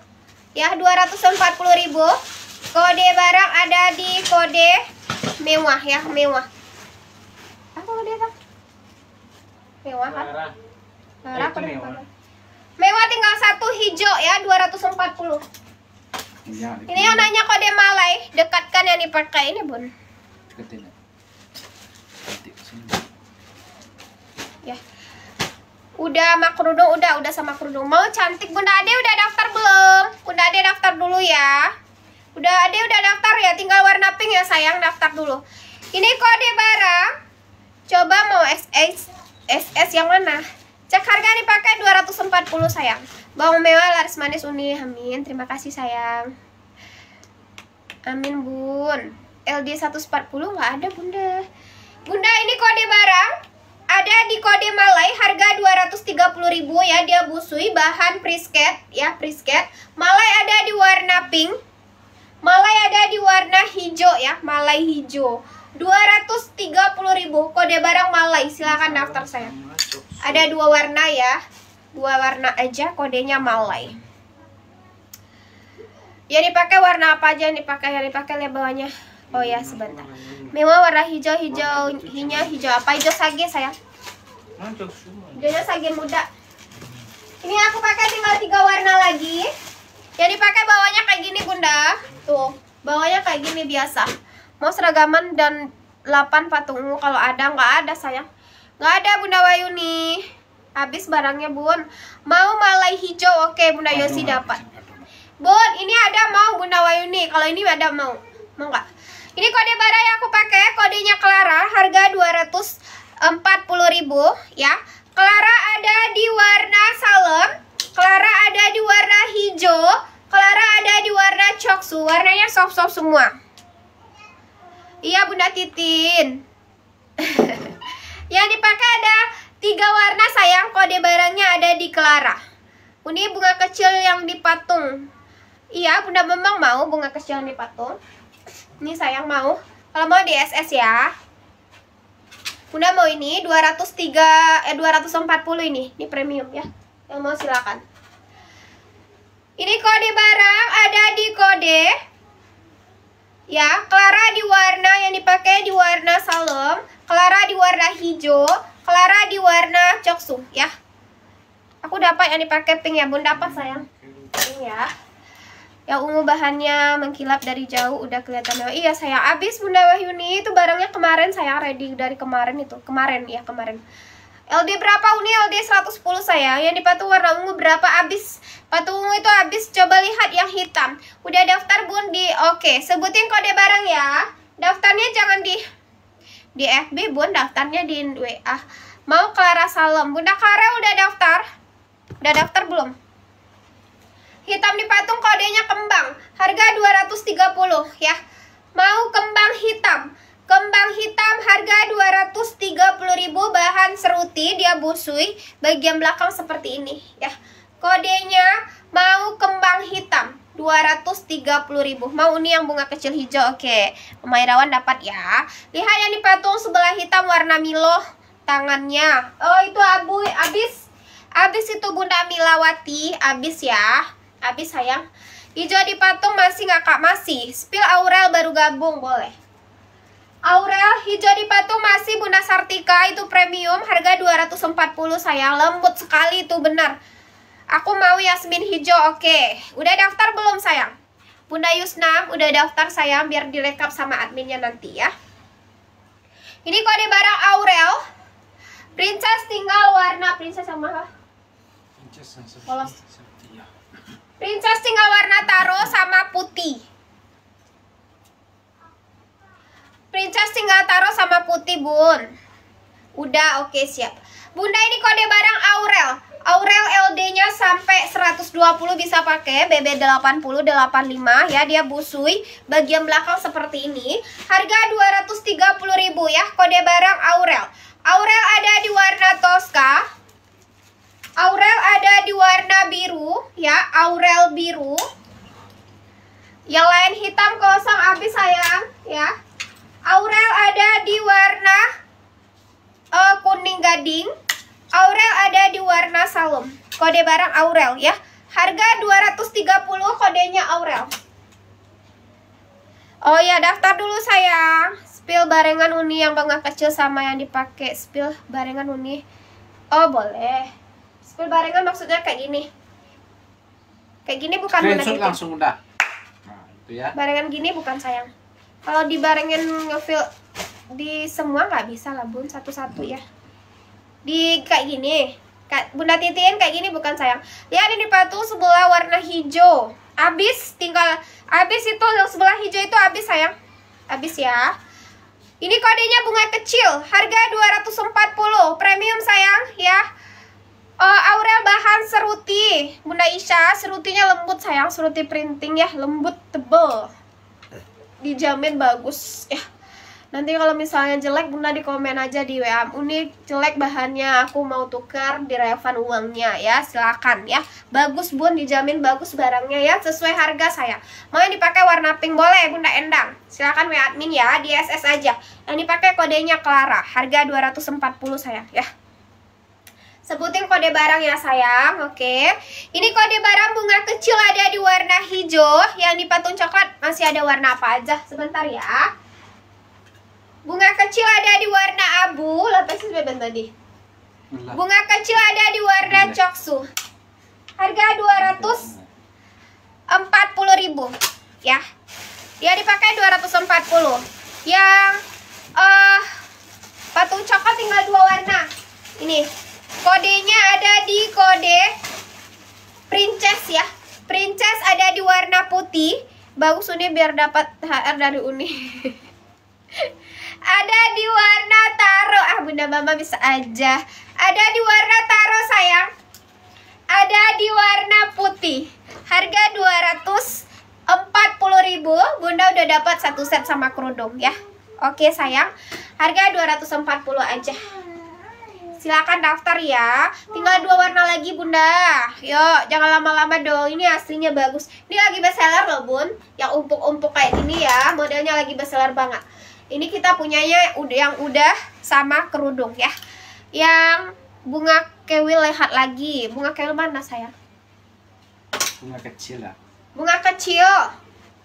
ya 240.000 kode barang ada di kode mewah ya mewah apa kode apa mewah kan eh, mewah, mewah, mewah. tinggal satu hijau ya 240 Ya, ini yang nanya kode Malay, dekatkan yang dipakai ini, Bun. Ya. ya. Udah makrudo udah udah sama kerudung. Mau cantik Bunda Ade udah daftar belum? Bunda Ade daftar dulu ya. Udah Ade udah daftar ya, tinggal warna pink ya sayang, daftar dulu. Ini kode barang. Coba mau XX SS yang mana? Cek harga dipakai 240 sayang. Bawang mewah laris manis uni. Amin. Terima kasih sayang. Amin bun. LD 140 nggak ada bunda. Bunda ini kode barang ada di kode Malai harga 230.000 ya dia busui bahan prisket ya prisket. Malai ada di warna pink. Malai ada di warna hijau ya, malai hijau. 230.000 kode barang Malai. Silakan daftar saya. Ada dua warna ya. Dua warna aja kodenya Malai. ya dipakai warna apa aja yang dipakai? Yang dipakai labelnya. Oh ya, sebentar. Memang warna hijau-hijau, hinya hijau apa? Hijau sage saya. Hijaunya sage muda. Ini aku pakai tinggal tiga warna lagi. jadi pakai bawahnya kayak gini, Bunda. Tuh, bawahnya kayak gini biasa mau seragaman dan 8 patung kalau ada nggak ada sayang nggak ada Bunda Wayu nih. habis barangnya Bun mau malai hijau oke Bunda Aduh, Yosi dapat Bun ini ada mau Bunda Wayu nih? kalau ini ada mau mau nggak ini kode barang yang aku pakai kodenya Clara harga 240.000 ya Clara ada di warna salem Clara ada di warna hijau Clara ada di warna coksu warnanya soft-soft semua Iya Bunda Titin. yang dipakai ada tiga warna sayang. Kode barangnya ada di Clara. Ini bunga kecil yang dipatung. Iya Bunda memang mau bunga kecil yang dipatung. Ini sayang mau. Kalau mau di SS ya. Bunda mau ini 203 eh 240 ini. Ini premium ya. Yang mau silakan. Ini kode barang ada di kode ya Clara di warna yang dipakai di warna salem Clara di warna hijau Clara di warna coksu ya aku dapat yang dipakai pink ya bunda apa sayang pink ya Ya ungu bahannya mengkilap dari jauh udah kelihatan mewah iya saya habis bunda Wahyuni itu barangnya kemarin saya ready dari kemarin itu kemarin ya kemarin LD berapa Uni? LD 110 saya. Yang di patung warna ungu berapa? Abis patung ungu itu habis. Coba lihat yang hitam. Udah daftar Bun di Oke, sebutin kode barang ya. Daftarnya jangan di di FB Bun, daftarnya di WA. Mau Clara Salem. Bunda Clara udah daftar? Udah daftar belum? Hitam di patung kodenya kembang. Harga 230 ya. Mau kembang hitam. Kembang hitam harga 230.000 bahan seruti dia busui bagian belakang seperti ini ya. Kodenya mau kembang hitam 230.000. Mau ini yang bunga kecil hijau. Oke. Mama dapat ya. Lihat yang dipatung sebelah hitam warna Milo tangannya. Oh, itu abu habis. Habis itu Bunda Milawati habis ya. Habis sayang. Hijau dipatung masih ngakak masih. Spill Aurel baru gabung boleh. Aurel, hijau di patung masih Bunda Sartika itu premium harga 240 saya lembut sekali itu benar. Aku mau Yasmin hijau, oke. Okay. Udah daftar belum sayang? Bunda Yusnam, udah daftar sayang biar direkap sama adminnya nanti ya. Ini kode barang Aurel. Princess tinggal warna princess sama? Princess ya. Princess tinggal warna taro sama putih. Princess tinggal taruh sama putih, Bun. Udah, oke, okay, siap. Bunda ini kode barang Aurel. Aurel LD-nya sampai 120 bisa pakai BB 80 85 ya dia busui bagian belakang seperti ini. Harga 230 ribu ya kode barang Aurel. Aurel ada di warna Tosca. Aurel ada di warna biru ya, Aurel biru. Yang lain hitam kosong habis sayang ya. Aurel ada di warna uh, kuning gading. Aurel ada di warna salem. Kode barang Aurel ya. Harga 230, kodenya Aurel. Oh ya, daftar dulu sayang. Spill barengan uni yang bangga kecil sama yang dipakai spill barengan uni. Oh, boleh. Spill barengan maksudnya kayak gini. Kayak gini bukan Screenshot gitu. langsung udah. Nah, itu ya. Barengan gini bukan sayang kalau dibarengin ngefill di semua nggak bisa lah bun satu-satu ya di kayak gini kayak Bunda Titin kayak gini bukan sayang Ya ini patu sebelah warna hijau abis tinggal abis itu yang sebelah hijau itu abis sayang abis ya ini kodenya bunga kecil harga 240 premium sayang ya uh, Aurel bahan seruti Bunda Isha serutinya lembut sayang seruti printing ya lembut tebel dijamin bagus ya nanti kalau misalnya jelek bunda di komen aja di WA unik jelek bahannya aku mau tukar di refund uangnya ya silakan ya bagus bun dijamin bagus barangnya ya sesuai harga saya mau yang dipakai warna pink boleh bunda endang silakan WA admin ya di SS aja yang dipakai kodenya Clara harga 240 saya ya Sebutin kode barang ya sayang, oke. Okay. Ini kode barang bunga kecil ada di warna hijau, yang di patung coklat masih ada warna apa aja? Sebentar ya. Bunga kecil ada di warna abu, lepasin beban tadi. Bunga kecil ada di warna coksu. Harga ribu ya. Dia dipakai 240. Yang uh, patung coklat tinggal dua warna. Ini Kodenya ada di kode princess ya. Princess ada di warna putih. Bagus Uni biar dapat HR dari Uni. ada di warna taro. Ah, Bunda Mama bisa aja. Ada di warna taro, sayang. Ada di warna putih. Harga 240.000. Bunda udah dapat satu set sama kerudung ya. Oke, sayang. Harga 240 aja silakan daftar ya. Tinggal dua warna lagi bunda. Yuk, jangan lama-lama dong. Ini aslinya bagus. Ini lagi bestseller loh bun. Yang umpuk-umpuk kayak gini ya. Modelnya lagi bestseller banget. Ini kita punyanya yang udah sama kerudung ya. Yang bunga kewil lehat lagi. Bunga kewil mana saya? Bunga kecil lah. Ya. Bunga kecil.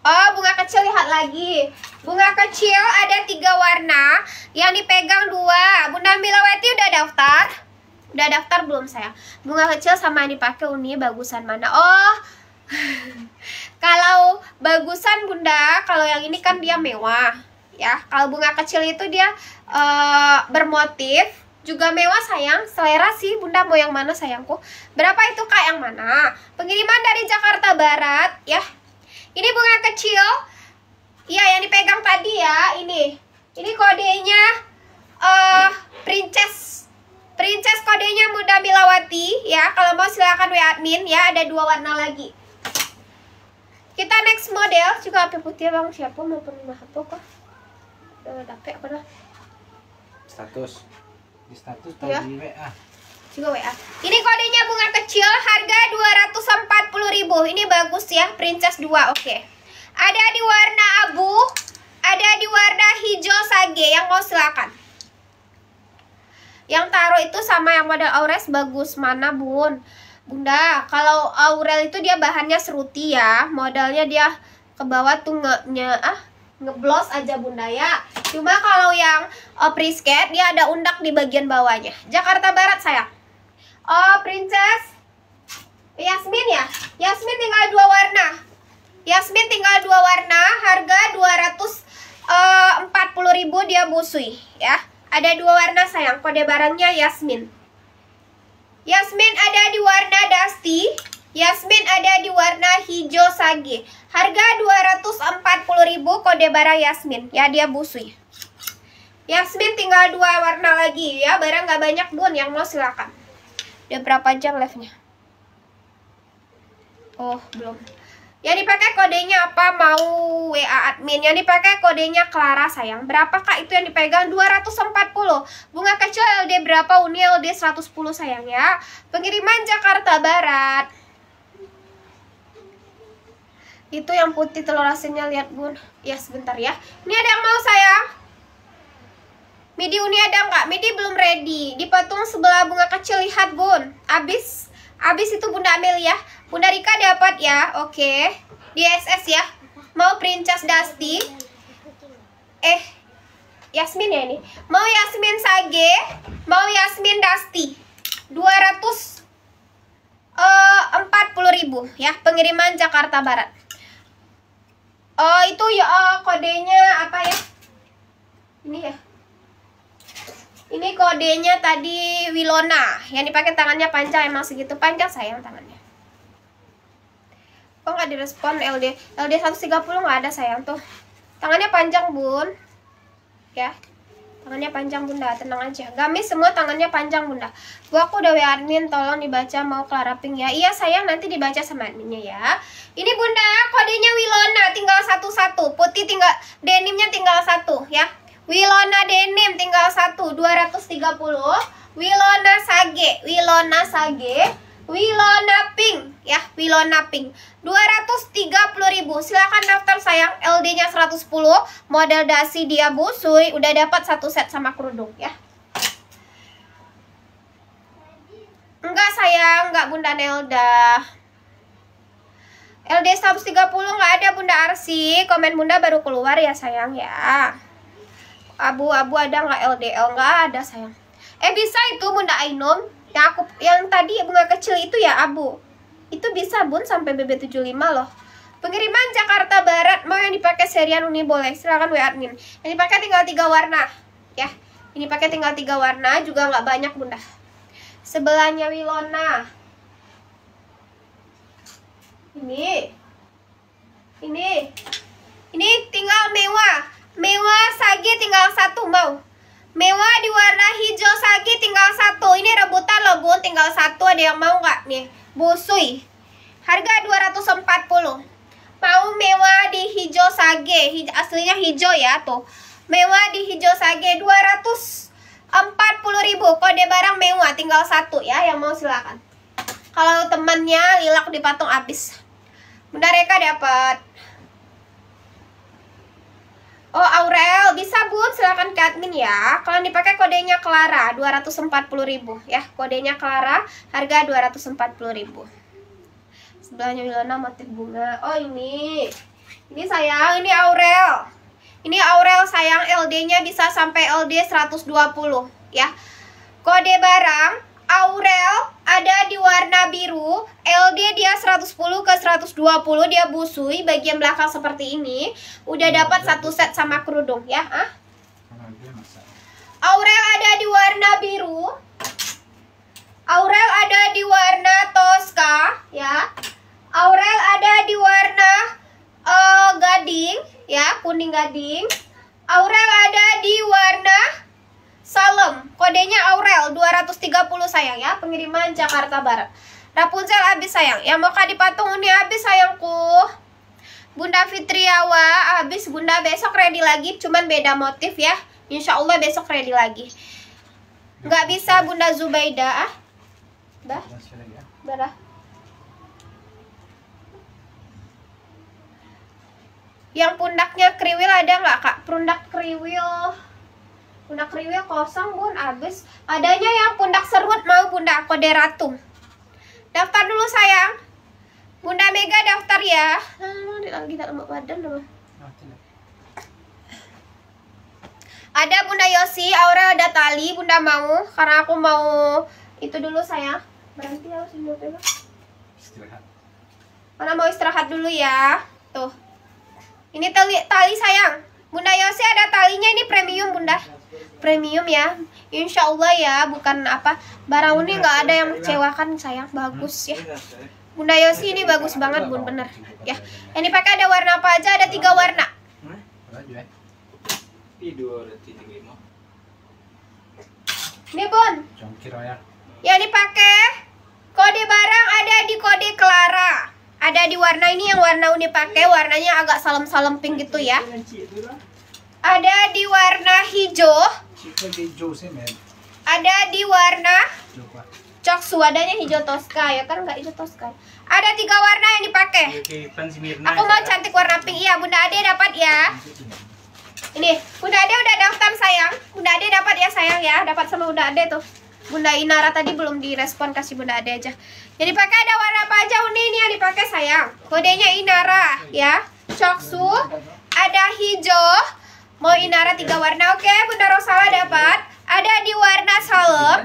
Oh, bunga kecil lihat lagi. Bunga kecil ada tiga warna, yang dipegang dua. Bunda Milawati udah daftar? Udah daftar belum saya? Bunga kecil sama yang dipakai uni bagusan mana? Oh, kalau bagusan bunda, kalau yang ini kan dia mewah, ya. Kalau bunga kecil itu dia uh, bermotif, juga mewah sayang selera sih bunda mau yang mana sayangku berapa itu kak yang mana pengiriman dari Jakarta Barat ya ini bunga kecil. Iya, yang dipegang tadi ya, ini. Ini kodenya uh, Princess. Princess kodenya Muda Milawati ya. Kalau mau silahkan WA admin ya, ada dua warna lagi. Kita next model juga api putih Bang siapa mau pernah apa kok. Udah eh, dapet apa Status. Di status iya. tadi ya. WA juga WA. Ini kodenya bunga kecil, harga 240.000. Ini bagus ya, Princess 2. Oke. Okay. Ada di warna abu, ada di warna hijau sage. Yang mau silakan. Yang taruh itu sama yang model Aures bagus mana, Bun? Bunda, kalau Aurel itu dia bahannya seruti ya. Modalnya dia ke bawah tuh nge ah ngeblos aja bunda ya cuma kalau yang uh, eh, pre dia ada undak di bagian bawahnya Jakarta Barat sayang Oh, Princess. Yasmin ya? Yasmin tinggal dua warna. Yasmin tinggal dua warna, harga 240.000 eh, dia busui ya. Ada dua warna sayang, kode barangnya Yasmin. Yasmin ada di warna dusty, Yasmin ada di warna hijau sage. Harga 240.000 kode barang Yasmin ya, dia busui. Yasmin tinggal dua warna lagi ya, barang nggak banyak Bun yang mau silakan. Udah ya, berapa jam live-nya? Oh, belum. Yang dipakai kodenya apa? Mau WA admin. Yang dipakai kodenya Clara sayang. Berapa Kak itu yang dipegang? 240. Bunga kecil LD berapa? Uni LD 110 sayang ya. Pengiriman Jakarta Barat. Itu yang putih telur asinnya lihat Bun. Ya sebentar ya. Ini ada yang mau sayang? Midi uni ada nggak? Midi belum ready. dipotong sebelah bunga kecil lihat bun. Abis, abis itu Bunda ya Bunda Rika dapat ya, oke. Di SS ya. Mau Princess Dusty? Eh, Yasmin ya ini. Mau Yasmin Sage? Mau Yasmin Dusty? 200 eh, empat puluh ribu ya pengiriman Jakarta Barat. Oh itu ya oh, kodenya apa ya? Ini ya. Ini kodenya tadi Wilona. Yang dipakai tangannya panjang. Emang segitu panjang sayang tangannya. Kok gak direspon LD? LD 130 gak ada sayang tuh. Tangannya panjang bun. Ya. Tangannya panjang bunda, tenang aja. Gamis semua tangannya panjang bunda. Gua aku udah admin, tolong dibaca mau Clara Pink ya. Iya sayang, nanti dibaca sama adminnya ya. Ini bunda, kodenya Wilona, tinggal satu-satu. Putih tinggal, denimnya tinggal satu ya. Wilona denim tinggal satu 230 Wilona sage Wilona sage Wilona pink ya Wilona pink 230.000 silahkan daftar sayang LD nya 110 model dasi dia busui udah dapat satu set sama kerudung ya enggak sayang enggak bunda Nelda LD 130 enggak ada Bunda Arsi. Komen Bunda baru keluar ya sayang ya abu-abu ada nggak LDL nggak ada sayang eh bisa itu bunda Ainun yang aku yang tadi bunga kecil itu ya abu itu bisa bun sampai BB75 loh pengiriman Jakarta Barat mau yang dipakai serian uni boleh silahkan WA admin yang dipakai tinggal tiga warna ya ini pakai tinggal tiga warna juga nggak banyak bunda sebelahnya Wilona ini ini ini tinggal mewah Mewah Sagi tinggal satu mau. Mewah di warna hijau Sagi tinggal satu. Ini rebutan loh bun, tinggal satu ada yang mau nggak nih? Busui. Harga 240. Mau mewah di hijau Sage, hij aslinya hijau ya tuh. Mewah di hijau Sage 240.000. ribu. Kode barang mewah tinggal satu ya yang mau silakan. Kalau temannya lilak dipatung patung habis. Bunda Reka dapat Oh Aurel, bisa bu, silahkan ke admin ya Kalau dipakai kodenya Clara 240 ribu ya Kodenya Clara harga 240 ribu Sebelahnya Wilona motif bunga Oh ini Ini sayang, ini Aurel Ini Aurel sayang LD nya bisa sampai LD 120 ya Kode barang Aurel ada di warna biru LD dia 110 ke 120 dia busui bagian belakang seperti ini udah iya, dapat iya. satu set sama kerudung ya ah? Aurel ada di warna biru Aurel ada di warna Tosca ya Aurel ada di warna uh, gading ya kuning gading pengiriman Jakarta Barat. Rapunzel abis sayang. Yang mau patung ini abis sayangku. Bunda Fitriawa abis. Bunda besok ready lagi. Cuman beda motif ya. Insya Allah besok ready lagi. Gak bisa Bunda Zubaida. Ah? Dah. Berah. Yang pundaknya kriwil ada nggak kak? Pundak kriwil pundak riwe kosong bun abis, adanya yang pundak serut mau pundak koderatum daftar dulu sayang bunda mega daftar ya lagi tak badan loh ada bunda yosi Aura ada tali bunda mau karena aku mau itu dulu sayang berhenti harus dulu istirahat Karena mau istirahat dulu ya tuh ini tali tali sayang bunda yosi ada talinya ini premium bunda premium ya insya Allah ya bukan apa barang ini nggak ada yang mengecewakan sayang bagus ya Bunda Yosi ini bagus banget bun bener ya ini pakai ada warna apa aja ada tiga warna ini bun ya yang dipakai kode barang ada di kode Clara ada di warna ini yang warna unik pakai warnanya agak salam-salam pink gitu ya ada di warna hijau. Ada di warna cok suadanya hijau toska ya kan nggak hijau toska. Ada tiga warna yang dipakai. Aku mau cantik warna pink. Iya, Bunda Ade dapat ya. Ini, Bunda Ade udah daftar sayang. Bunda Ade dapat ya sayang ya. Dapat sama Bunda Ade tuh. Bunda Inara tadi belum direspon kasih Bunda Ade aja. Jadi pakai ada warna apa aja Uni ini yang dipakai sayang. Kodenya Inara ya. Coksu ada hijau, Mau Inara tiga warna, oke Bunda Rosala dapat. Ada di warna salem,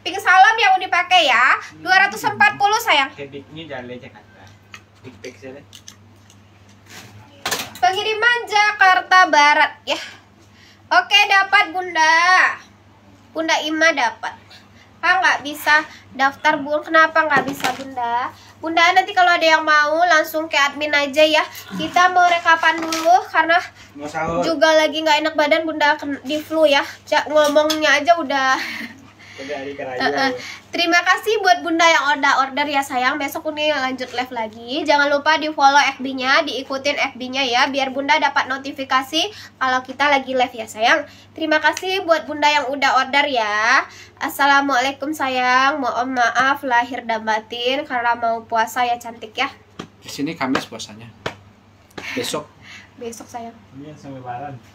pink salem yang udah pakai ya. 240 sayang. Pengiriman Jakarta Barat ya. Oke dapat Bunda. Bunda Ima dapat. Ah nggak bisa daftar bun? Kenapa nggak bisa Bunda? Bunda nanti kalau ada yang mau langsung ke admin aja ya. Kita mau rekapan dulu karena juga lagi nggak enak badan Bunda di flu ya. Ngomongnya aja udah Eh, eh, terima kasih buat bunda yang order order ya sayang besok Uni lanjut live lagi jangan lupa di follow FB-nya diikutin FB-nya ya biar bunda dapat notifikasi kalau kita lagi live ya sayang terima kasih buat bunda yang udah order ya Assalamualaikum sayang mohon maaf lahir dan batin karena mau puasa ya cantik ya di sini Kamis puasanya besok besok sayang ini iya, sampai